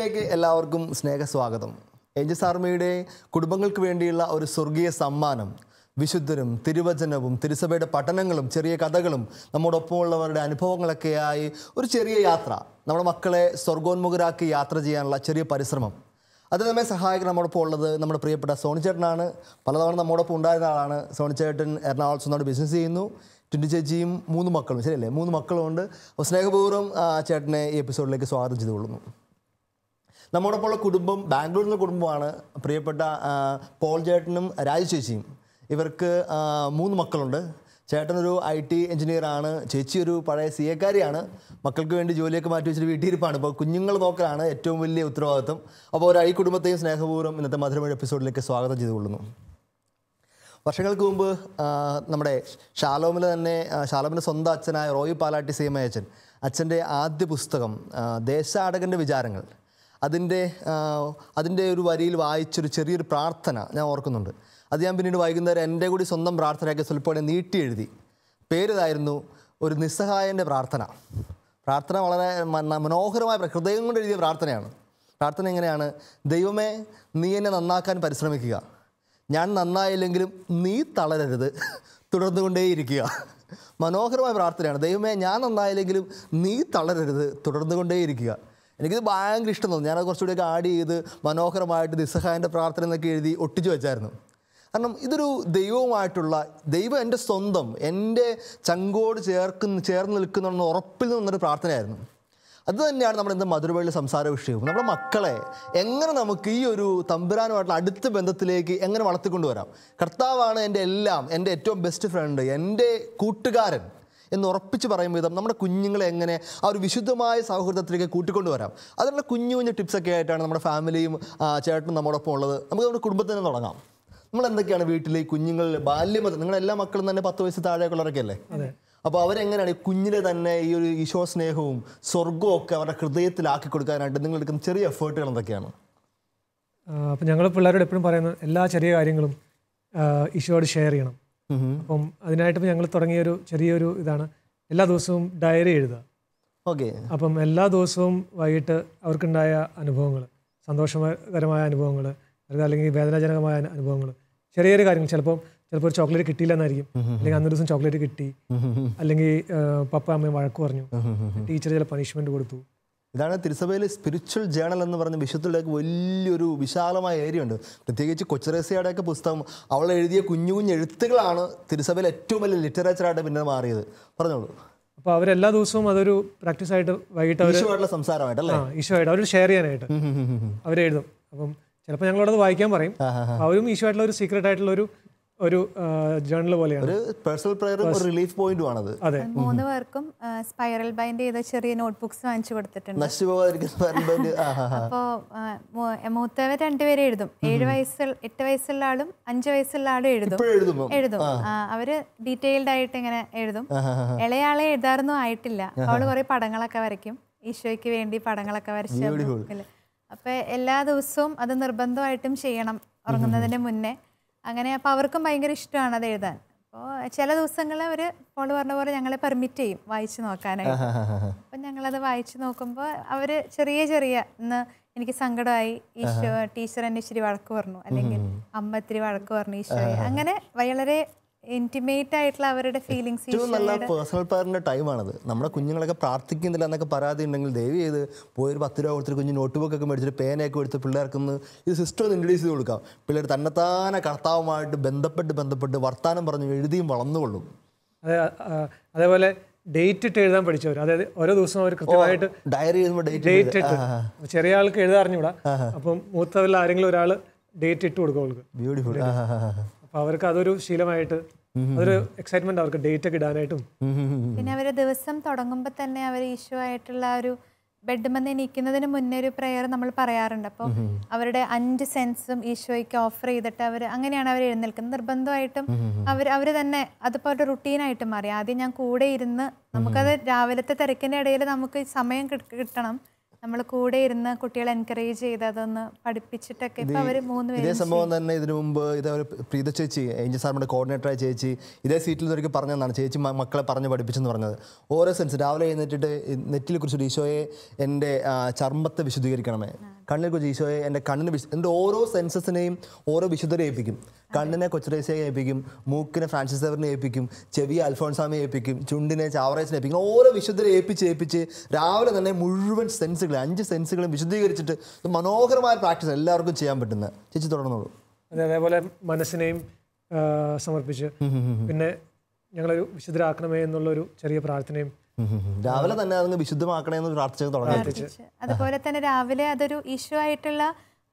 ചാനലിലേക്ക് എല്ലാവർക്കും സ്നേഹസ്വാഗതം എഞ്ചി ആർമിയുടെ കുടുംബങ്ങൾക്ക് വേണ്ടിയുള്ള ഒരു സ്വർഗീയ സമ്മാനം വിശുദ്ധരും തിരുവചനവും തിരുസഭയുടെ പഠനങ്ങളും ചെറിയ കഥകളും നമ്മോടൊപ്പമുള്ളവരുടെ അനുഭവങ്ങളൊക്കെയായി ഒരു ചെറിയ യാത്ര നമ്മുടെ മക്കളെ സ്വർഗോന്മുഖരാക്കി യാത്ര ചെയ്യാനുള്ള ചെറിയ പരിശ്രമം അത് നമ്മെ സഹായിക്കുന്ന നമ്മോടൊപ്പം ഉള്ളത് നമ്മുടെ പ്രിയപ്പെട്ട സോണി ചേട്ടനാണ് പലതവണ നമ്മോടൊപ്പം ഉണ്ടായിരുന്ന ആളാണ് ചേട്ടൻ എറണാകുളത്ത് നിന്നോട് ബിസിനസ് ചെയ്യുന്നു ടിൻഡു ചേച്ചിയും മൂന്ന് മക്കളും ശരിയല്ലേ മൂന്ന് ഉണ്ട് അപ്പോൾ സ്നേഹപൂർവ്വം ചേട്ടനെ ഈ എപ്പിസോഡിലേക്ക് സ്വാഗതം ചെയ്തുകൊള്ളുന്നു നമ്മോടൊപ്പമുള്ള കുടുംബം ബാംഗ്ലൂരിൽ നിന്ന് കുടുംബമാണ് പ്രിയപ്പെട്ട പോൾ ചേട്ടനും രാജു ചേച്ചിയും ഇവർക്ക് മൂന്ന് മക്കളുണ്ട് ചേട്ടനൊരു ഐ ടി എഞ്ചിനീയറാണ് ചേച്ചി ഒരു പഴയ സി എക്കാരിയാണ് മക്കൾക്ക് വേണ്ടി ജോലിയൊക്കെ മാറ്റി വെച്ചിട്ട് വീട്ടിലിരിപ്പാണ് ഇപ്പോൾ കുഞ്ഞുങ്ങൾ നോക്കലാണ് ഏറ്റവും വലിയ ഉത്തരവാദിത്വം അപ്പോൾ ഒരു ഐ കുടുംബത്തെയും സ്നേഹപൂർവ്വം ഇന്നത്തെ മധുരമൊഴി എപ്പിസോഡിലേക്ക് സ്വാഗതം ചെയ്തുകൊള്ളുന്നു വർഷങ്ങൾക്ക് മുമ്പ് നമ്മുടെ ഷാലോമിൽ തന്നെ ഷാലോമിൻ്റെ സ്വന്തം അച്ഛനായ റോയി പാലാട്ടി സീമയച്ചൻ അച്ഛൻ്റെ ആദ്യ പുസ്തകം ദേശാടകൻ്റെ വിചാരങ്ങൾ അതിൻ്റെ അതിൻ്റെ ഒരു വരിയിൽ വായിച്ചൊരു ചെറിയൊരു പ്രാർത്ഥന ഞാൻ ഓർക്കുന്നുണ്ട് അത് ഞാൻ പിന്നീട് വൈകുന്നേരം എൻ്റെ കൂടി സ്വന്തം പ്രാർത്ഥനയൊക്കെ സ്വല്പം നീട്ടി എഴുതി പേരിതായിരുന്നു ഒരു നിസ്സഹായൻ്റെ പ്രാർത്ഥന പ്രാർത്ഥന വളരെ മനോഹരമായ പ്രഹൃദയം കൊണ്ട് എഴുതിയ പ്രാർത്ഥനയാണ് പ്രാർത്ഥന എങ്ങനെയാണ് ദൈവമേ നീ എന്നെ നന്നാക്കാൻ പരിശ്രമിക്കുക ഞാൻ നന്നായില്ലെങ്കിലും നീ തളരരുത് തുടർന്നുകൊണ്ടേയിരിക്കുക മനോഹരമായ പ്രാർത്ഥനയാണ് ദൈവമേ ഞാൻ നന്നായില്ലെങ്കിലും നീ തളരരുത് തുടർന്നുകൊണ്ടേയിരിക്കുക എനിക്കിത് ഭയങ്കര ഇഷ്ടം തോന്നുന്നു ഞാനത് കുറച്ചുകൂടിയൊക്കെ ആഡ് ചെയ്ത് മനോഹരമായിട്ട് നിസ്സഹായൻ്റെ പ്രാർത്ഥന എന്നൊക്കെ എഴുതി ഒട്ടിച്ചു വെച്ചായിരുന്നു കാരണം ഇതൊരു ദൈവവുമായിട്ടുള്ള ദൈവം എൻ്റെ സ്വന്തം എൻ്റെ ചങ്കോട് ചേർക്കുന്ന ചേർന്ന് നിൽക്കുന്ന ഉറപ്പിൽ നിന്നൊരു പ്രാർത്ഥനയായിരുന്നു അത് തന്നെയാണ് നമ്മുടെ എന്താ മധുരവള്ളി സംസാര വിഷയവും നമ്മുടെ മക്കളെ എങ്ങനെ നമുക്ക് ഈ ഒരു തമ്പുരാനുമായിട്ടുള്ള അടുത്ത ബന്ധത്തിലേക്ക് എങ്ങനെ വളർത്തിക്കൊണ്ടുവരാം കർത്താവാണ് എൻ്റെ എല്ലാം എൻ്റെ ഏറ്റവും ബെസ്റ്റ് ഫ്രണ്ട് എൻ്റെ കൂട്ടുകാരൻ എന്ന് ഉറപ്പിച്ച് പറയും വിധം നമ്മുടെ കുഞ്ഞുങ്ങളെ എങ്ങനെ ആ ഒരു വിശുദ്ധമായ സൗഹൃദത്തിലേക്ക് കൂട്ടിക്കൊണ്ടുവരാം അതിനുള്ള കുഞ്ഞു കുഞ്ഞു ടിപ്സൊക്കെ ആയിട്ടാണ് നമ്മുടെ ഫാമിലിയും ചേട്ടനും നമ്മോടൊപ്പം ഉള്ളത് നമുക്ക് നമ്മുടെ കുടുംബത്തിൽ നിന്ന് തുടങ്ങാം നമ്മൾ എന്തൊക്കെയാണ് വീട്ടിൽ കുഞ്ഞുങ്ങൾ ബാല്യം നിങ്ങളുടെ എല്ലാ മക്കളും തന്നെ പത്ത് വയസ്സ് താഴെയൊക്കെ അല്ലേ അപ്പോൾ അവരെങ്ങനെയാണ് കുഞ്ഞിലെ തന്നെ ഈ ഒരു ഈശോ സ്നേഹവും സ്വർഗവും ഒക്കെ അവരുടെ ഹൃദയത്തിലാക്കി കൊടുക്കാനായിട്ട് നിങ്ങൾ എടുക്കുന്ന ചെറിയ എഫേർട്ടുകൾ എന്തൊക്കെയാണ് അപ്പോൾ ഞങ്ങൾ പിള്ളേരോട് എപ്പോഴും പറയുന്നത് എല്ലാ ചെറിയ കാര്യങ്ങളും ഈശോയോട് ഷെയർ ചെയ്യണം അപ്പം അതിനായിട്ട് ഞങ്ങൾ തുടങ്ങിയൊരു ചെറിയൊരു ഇതാണ് എല്ലാ ദിവസവും ഡയറി എഴുതുക ഓക്കെ അപ്പം എല്ലാ ദിവസവും വൈകിട്ട് അവർക്കുണ്ടായ അനുഭവങ്ങൾ സന്തോഷകരമായ അനുഭവങ്ങൾ അല്ലെങ്കിൽ വേദനാജനകമായ അനുഭവങ്ങൾ ചെറിയ ചെറിയ കാര്യങ്ങൾ ചിലപ്പോൾ ചിലപ്പോൾ ഒരു ചോക്ലേറ്റ് കിട്ടിയില്ല എന്നായിരിക്കും അല്ലെങ്കിൽ അന്നൊരു ദിവസം ചോക്ലേറ്റ് കിട്ടി അല്ലെങ്കിൽ പപ്പ അമ്മയും വഴക്ക് പറഞ്ഞു ടീച്ചർ ചില പണിഷ്മെന്റ് കൊടുത്തു ഇതാണ് തിരുസഭയിലെ സ്പിരിച്വൽ ജേണൽ എന്ന് പറഞ്ഞ വിഷയത്തിലേക്ക് വലിയൊരു വിശാലമായ ഏരിയ ഉണ്ട് പ്രത്യേകിച്ച് കൊച്ചറേസയുടെയൊക്കെ പുസ്തകം അവൾ എഴുതിയ കുഞ്ഞു കുഞ്ഞു എഴുത്തുകളാണ് തിരുസഭയിലെ ഏറ്റവും വലിയ ലിറ്ററേച്ചറായിട്ട് പിന്നെ മാറിയത് പറഞ്ഞോളൂ അപ്പോൾ അവരെല്ലാ ദിവസവും അതൊരു പ്രാക്ടീസ് ആയിട്ട് വൈകിട്ട് അവർ സംസാരമായിട്ടല്ലേ ഈശോ ആയിട്ട് അവർ ഷെയർ ചെയ്യാനായിട്ട് അവരെഴുതും അപ്പം ചിലപ്പോൾ ഞങ്ങളോടത് വായിക്കാൻ പറയും അവരും ഈശോ ആയിട്ടുള്ള ഒരു സീക്രട്ട് ആയിട്ടുള്ള ഒരു ഒരു ജേണൽ പോലെയാണ് ഒരു പേഴ്സണൽ റിലീഫ് മൂന്ന് പേർക്കും സ്പൈറൽ ബൈൻഡ് ചെയ്ത ചെറിയ നോട്ട്ബുക്സ് വാങ്ങിച്ചു കൊടുത്തിട്ടുണ്ട് അപ്പോ മൂത്തവർ രണ്ടുപേരെ എഴുതും ഏഴ് വയസ്സ് എട്ട് വയസ്സുള്ള ആളും അഞ്ച് വയസ്സുള്ള ആളും എഴുതും എഴുതും അവര് ഡീറ്റെയിൽഡ് ആയിട്ട് ഇങ്ങനെ എഴുതും ഇളയാളെ എഴുതാറൊന്നും ആയിട്ടില്ല അവള് കുറെ പടങ്ങളൊക്കെ വരയ്ക്കും ഈശോയ്ക്ക് വേണ്ടി പടങ്ങളൊക്കെ വരച്ച് അപ്പൊ എല്ലാ ദിവസവും അത് നിർബന്ധമായിട്ടും ചെയ്യണം ഉറങ്ങുന്നതിന് മുന്നേ അങ്ങനെ അപ്പോൾ അവർക്കും ഭയങ്കര ഇഷ്ടമാണ് അത് എഴുതാൻ അപ്പോൾ ചില ദിവസങ്ങളിൽ അവർ ഫോൺ പറഞ്ഞ പോലെ ഞങ്ങളെ പെർമിറ്റ് ചെയ്യും വായിച്ചു നോക്കാനായിട്ട് അപ്പം ഞങ്ങളത് വായിച്ചു നോക്കുമ്പോൾ അവർ ചെറിയ ചെറിയ ഇന്ന് എനിക്ക് സങ്കടമായി ഈശോ ടീച്ചർ എന്നെ ഇച്ചിരി വഴക്ക് പറഞ്ഞു അല്ലെങ്കിൽ അമ്മ ഇത്തിരി വഴക്ക് പറഞ്ഞു ഈശോ അങ്ങനെ വളരെ ഇന്റിമേറ്റ് ആയിട്ടുള്ള അവരുടെ ഫീലിങ്സ് ഏറ്റവും നല്ല പേഴ്സണൽ പേരിൻ്റെ ടൈമാണത് നമ്മുടെ കുഞ്ഞുങ്ങളൊക്കെ പ്രാർത്ഥിക്കുന്നില്ല എന്നൊക്കെ പരാതി ഉണ്ടെങ്കിൽ ദയവ് ചെയ്ത് പോയി ഒരു പത്ത് രൂപ കൊടുത്തിട്ട് കുഞ്ഞ് നോട്ട് ബുക്കൊക്കെ മേടിച്ചിട്ട് പേനയൊക്കെ എടുത്ത് പിള്ളേർക്കൊന്ന് ഇത് സിസ്റ്റം ഒന്ന് ഇൻട്രൊഡ്യൂസ് ചെയ്ത് കൊടുക്കാം പിള്ളേർ തന്നെത്താന കർത്താവുമായിട്ട് ബന്ധപ്പെട്ട് ബന്ധപ്പെട്ട് വർത്താനം പറഞ്ഞു എഴുതിയും വളർന്നുകൊള്ളും അതേപോലെ ഡേറ്റ് ഇട്ട് എഴുതാൻ പഠിച്ചവർ അതായത് ഓരോ ദിവസവും അവർ കൃത്യമായിട്ട് ഡയറി ഡേറ്റ് ഇട്ട് ചെറിയ ആൾക്ക് എഴുതാറിഞ്ഞൂടാ അപ്പം മൂത്തവരിൽ ആരെങ്കിലും ഒരാൾ ഡേറ്റ് ഇട്ട് കൊടുക്കും അവൾക്ക് ബ്യൂട്ടിഫുൾ അപ്പൊ അവർക്ക് അതൊരു ശീലമായിട്ട് അതൊരു എക്സൈറ്റ്മെന്റ് അവർക്ക് ഡേറ്റ് ഒക്കെ ഇടാനായിട്ടും പിന്നെ അവര് ദിവസം തുടങ്ങുമ്പോൾ തന്നെ അവർ ഈശോ ആയിട്ടുള്ള ഒരു ബെഡ് മന്ന് മുന്നേ ഒരു പ്രെയർ നമ്മൾ പറയാറുണ്ട് അപ്പോൾ അവരുടെ അഞ്ച് സെൻസും ഈശോയ്ക്ക് ഓഫർ ചെയ്തിട്ട് അവർ അങ്ങനെയാണ് അവർ എഴുന്നേൽക്കുന്നത് നിർബന്ധമായിട്ടും അവർ അവർ തന്നെ അതുപോലെ ഒരു റുട്ടീനായിട്ട് മാറി ആദ്യം ഞാൻ കൂടെ ഇരുന്ന് നമുക്കത് രാവിലത്തെ തിരക്കിൻ്റെ ഇടയിൽ നമുക്ക് സമയം കിട്ടണം നമ്മൾ കൂടെ ഇരുന്ന് കുട്ടികളെ എൻകറേജ് ചെയ്ത് അതൊന്ന് പഠിപ്പിച്ചിട്ടൊക്കെ ഇപ്പൊ അവര് മൂന്ന് ഇതേ സംഭവം തന്നെ ഇതിനു മുമ്പ് അവർ പ്രീത ചേച്ചി ഏഞ്ചൽ സാറിന്റെ കോർഡിനേറ്ററായ ചേച്ചി ഇതേ സീറ്റിൽ നിന്ന് ഒരിക്കലും പറഞ്ഞതാണ് ചേച്ചി മക്കളെ പറഞ്ഞ് പഠിപ്പിച്ചെന്ന് പറഞ്ഞത് ഓരോ സെൻസ് രാവിലെ എഴുന്നേറ്റിട്ട് നെറ്റിൽ കുറിച്ച് ഈശോയെ എൻ്റെ ചർമ്മത്തെ വിശദീകരിക്കണമേ കണ്ണിൽ കുറിച്ച് ഈശോയെ എൻ്റെ കണ്ണിന് വിശു എൻ്റെ ഓരോ സെൻസസിനെയും ഓരോ വിശുദ്ധരെ ഏൽപ്പിക്കും കണ്ണിനെ കൊച്ചുരേശയെ ഏൽപ്പിക്കും മൂക്കിനെ ഫ്രാൻസിസ് സെവറിനെ ഏൽപ്പിക്കും ചെവി അൽഫോൺസാമെ ഏൽപ്പിക്കും ചുണ്ടിനെ ചാവറേസിനെ ഏൽപ്പിക്കും ഓരോ വിശുദ്ധരെ ഏൽപ്പിച്ച് ഏൽപ്പിച്ച് രാവിലെ തന്നെ മുഴുവൻ സെൻസുകൾ അഞ്ച് സെൻസുകളും വിശുദ്ധീകരിച്ചിട്ട് മനോഹരമായ പ്രാക്ടീസ് എല്ലാവർക്കും ചെയ്യാൻ പറ്റുന്ന ചേച്ചി തുടർന്നോളൂ അതേപോലെ മനസ്സിനെയും സമർപ്പിച്ച് പിന്നെ ഞങ്ങളൊരു വിശുദ്ധരാക്കണമേ എന്നുള്ളൊരു ചെറിയ പ്രാർത്ഥനയും രാവിലെ തന്നെ അതങ്ങ് വിശുദ്ധമാക്കണേന്ന് പ്രാർത്ഥിച്ചു തുടങ്ങി അതുപോലെ തന്നെ രാവിലെ അതൊരു ഇഷ്യൂ ആയിട്ടുള്ള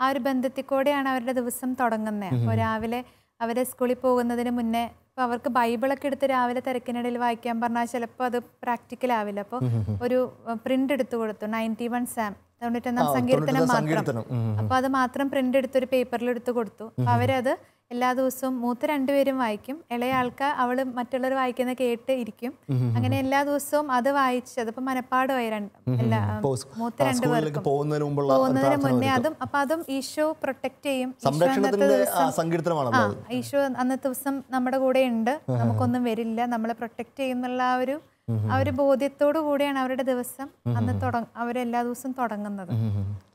ആ ഒരു ബന്ധത്തിൽ കൂടെയാണ് അവരുടെ ദിവസം തുടങ്ങുന്നത് അപ്പോൾ രാവിലെ അവരെ സ്കൂളിൽ പോകുന്നതിന് മുന്നേ ഇപ്പോൾ അവർക്ക് ബൈബിളൊക്കെ എടുത്ത് രാവിലെ തിരക്കിനിടയിൽ വായിക്കാൻ പറഞ്ഞാൽ ചിലപ്പോൾ അത് പ്രാക്ടിക്കൽ ആവില്ല അപ്പോൾ ഒരു പ്രിന്റ് എടുത്തു കൊടുത്തു നയൻറ്റി വൺ സാം തൊണ്ണൂറ്റൊന്നാം സങ്കീർത്തനം മാത്രം അപ്പോൾ അത് മാത്രം പ്രിന്റ് എടുത്തൊരു പേപ്പറിൽ എടുത്തു കൊടുത്തു അപ്പോൾ അവരത് എല്ലാ ദിവസവും മൂത്ത രണ്ടുപേരും വായിക്കും ഇളയ ആൾക്കാർ അവൾ മറ്റുള്ളവർ വായിക്കുന്ന കേട്ട് ഇരിക്കും അങ്ങനെ എല്ലാ ദിവസവും അത് വായിച്ച് അതിപ്പോ മനപ്പാടുമായി മൂത്ത മൂത്ത രണ്ടുപേർക്കും പോകുന്നതിന് മുന്നേ അതും അപ്പൊ അതും ഈശോ പ്രൊട്ടക്ട് ചെയ്യും ഈശോ അന്നത്തെ ദിവസം നമ്മുടെ കൂടെ ഉണ്ട് നമുക്കൊന്നും വരില്ല നമ്മളെ പ്രൊട്ടക്ട് ചെയ്യുന്നുള്ള ആ ഒരു ആ ഒരു ബോധ്യത്തോടു കൂടിയാണ് അവരുടെ ദിവസം അന്ന് തുടങ്ങ അവരെല്ലാ ദിവസവും തുടങ്ങുന്നത്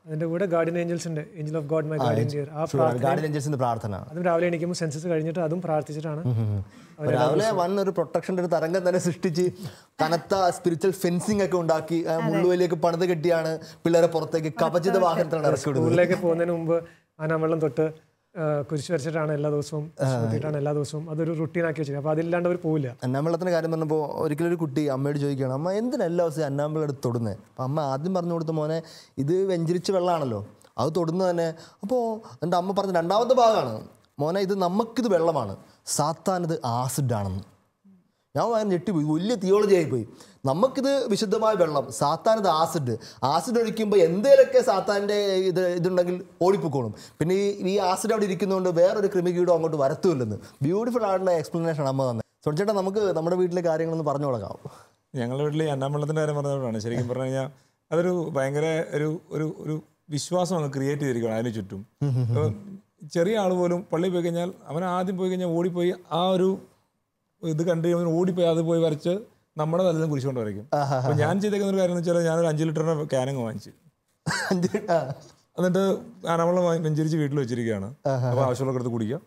അതിന്റെ കൂടെ ഗാർഡിയൻ ഏഞ്ചൽസിന്റെ angel of God my guardian dear ആ പ്രാർത്ഥന അതും രാവിലെ എണീക്കുമ്പോൾ സെൻസസ് കഴിഞ്ഞിട്ട് അതും പ്രാർത്ഥിച്ചിട്ടാണ് രാവിലെ വൻ ഒരു പ്രൊട്ടക്ഷന്റെ ഒരു തരംഗം തന്നെ സൃഷ്ടിച്ച് കനത്ത സ്പിരിച്വൽ ഫെൻസിംഗ് ഒക്കെ ഉണ്ടാക്കി മുള്ളുവലിയൊക്കെ പണിത് കെട്ടിയാണ് പിള്ളേരെ പുറത്തേക്ക് കവചിത വാഹനത്തിലാണ് ഇറക്കി സ്കൂളിലേക്ക് പോകുന്നതിന് മുമ്പ് ആനാവെള്ളം തൊട്ട് കുരിശ് വരച്ചിട്ടാണ് എല്ലാ ദിവസവും ാണ് എല്ലാ ദിവസവും അതൊരു ആക്കി വെച്ചത് അപ്പോൾ അതില്ലാണ്ട് അവർ പോവില്ല അന്നാമ്പളത്തിൻ്റെ കാര്യം പറഞ്ഞപ്പോൾ ഒരിക്കലും ഒരു കുട്ടി അമ്മയോട് ചോദിക്കുകയാണ് അമ്മ എന്തിനാ എല്ലാ ദിവസവും അന്നാമ്പളം തൊടുന്നേ തൊടുന്നത് അമ്മ ആദ്യം പറഞ്ഞു കൊടുത്ത മോനെ ഇത് വെഞ്ചരിച്ച് വെള്ളമാണല്ലോ അത് തൊടുന്നത് തന്നെ അപ്പോൾ എന്റെ അമ്മ പറഞ്ഞ രണ്ടാമത്തെ ഭാഗമാണ് മോനെ ഇത് നമുക്കിത് വെള്ളമാണ് സാത്താനത് ആസിഡാണെന്ന് ഞാൻ ഞെട്ടിപ്പോയി വലിയ തിയോളജി ആയിപ്പോയി നമുക്കിത് വിശുദ്ധമായ വെള്ളം സാത്താനത് ആസിഡ് ആസിഡ് ഒഴിക്കുമ്പോൾ എന്തേലൊക്കെ സാത്താൻ്റെ ഇത് ഇതുണ്ടെങ്കിൽ ഓടിപ്പോക്കോളും പിന്നെ ഈ ഈ ആസിഡ് അവിടെ ഇരിക്കുന്നതുകൊണ്ട് വേറൊരു ക്രിമികീടോ അങ്ങോട്ട് വരത്തുമില്ലെന്ന് ബ്യൂട്ടിഫുൾ ആയിട്ടുള്ള എക്സ്പ്ലനേഷൻ അമ്മ തന്നെ സൊടിച്ചേട്ടാ നമുക്ക് നമ്മുടെ വീട്ടിലെ കാര്യങ്ങളൊന്ന് പറഞ്ഞു കൊടുക്കാം ഞങ്ങളുടെ വീട്ടിൽ അന്നാമ്പള്ളത്തിൻ്റെ കാര്യം പറഞ്ഞപ്പോഴാണ് ശരിക്കും പറഞ്ഞു കഴിഞ്ഞാൽ അതൊരു ഭയങ്കര ഒരു ഒരു ഒരു വിശ്വാസം അങ്ങ് ക്രിയേറ്റ് ചെയ്തിരിക്കുകയാണ് അതിന് ചുറ്റും ചെറിയ ആൾ പോലും പള്ളിയിൽ പോയി കഴിഞ്ഞാൽ അവൻ ആദ്യം പോയി കഴിഞ്ഞാൽ ഓടിപ്പോയി ആ ഒരു ഇത് കണ്ടു കഴിഞ്ഞാൽ ഓടിപ്പോയി അത് പോയി വരച്ച് നമ്മുടെ നല്ലതും കുരിശുകൊണ്ട് വരയ്ക്കും അപ്പൊ ഞാൻ ചെയ്തേക്കുന്ന ഒരു കാര്യം എന്ന് വെച്ചാൽ ഞാനൊരു അഞ്ച് ലിറ്ററിന്റെ ക്യാനങ്ങ് വാങ്ങിച്ചു എന്നിട്ട് അനവളം വെഞ്ചരിച്ച് വീട്ടിൽ വെച്ചിരിക്കുകയാണ് അപ്പോൾ ആവശ്യമുള്ള എടുത്ത് കുടിക്കാം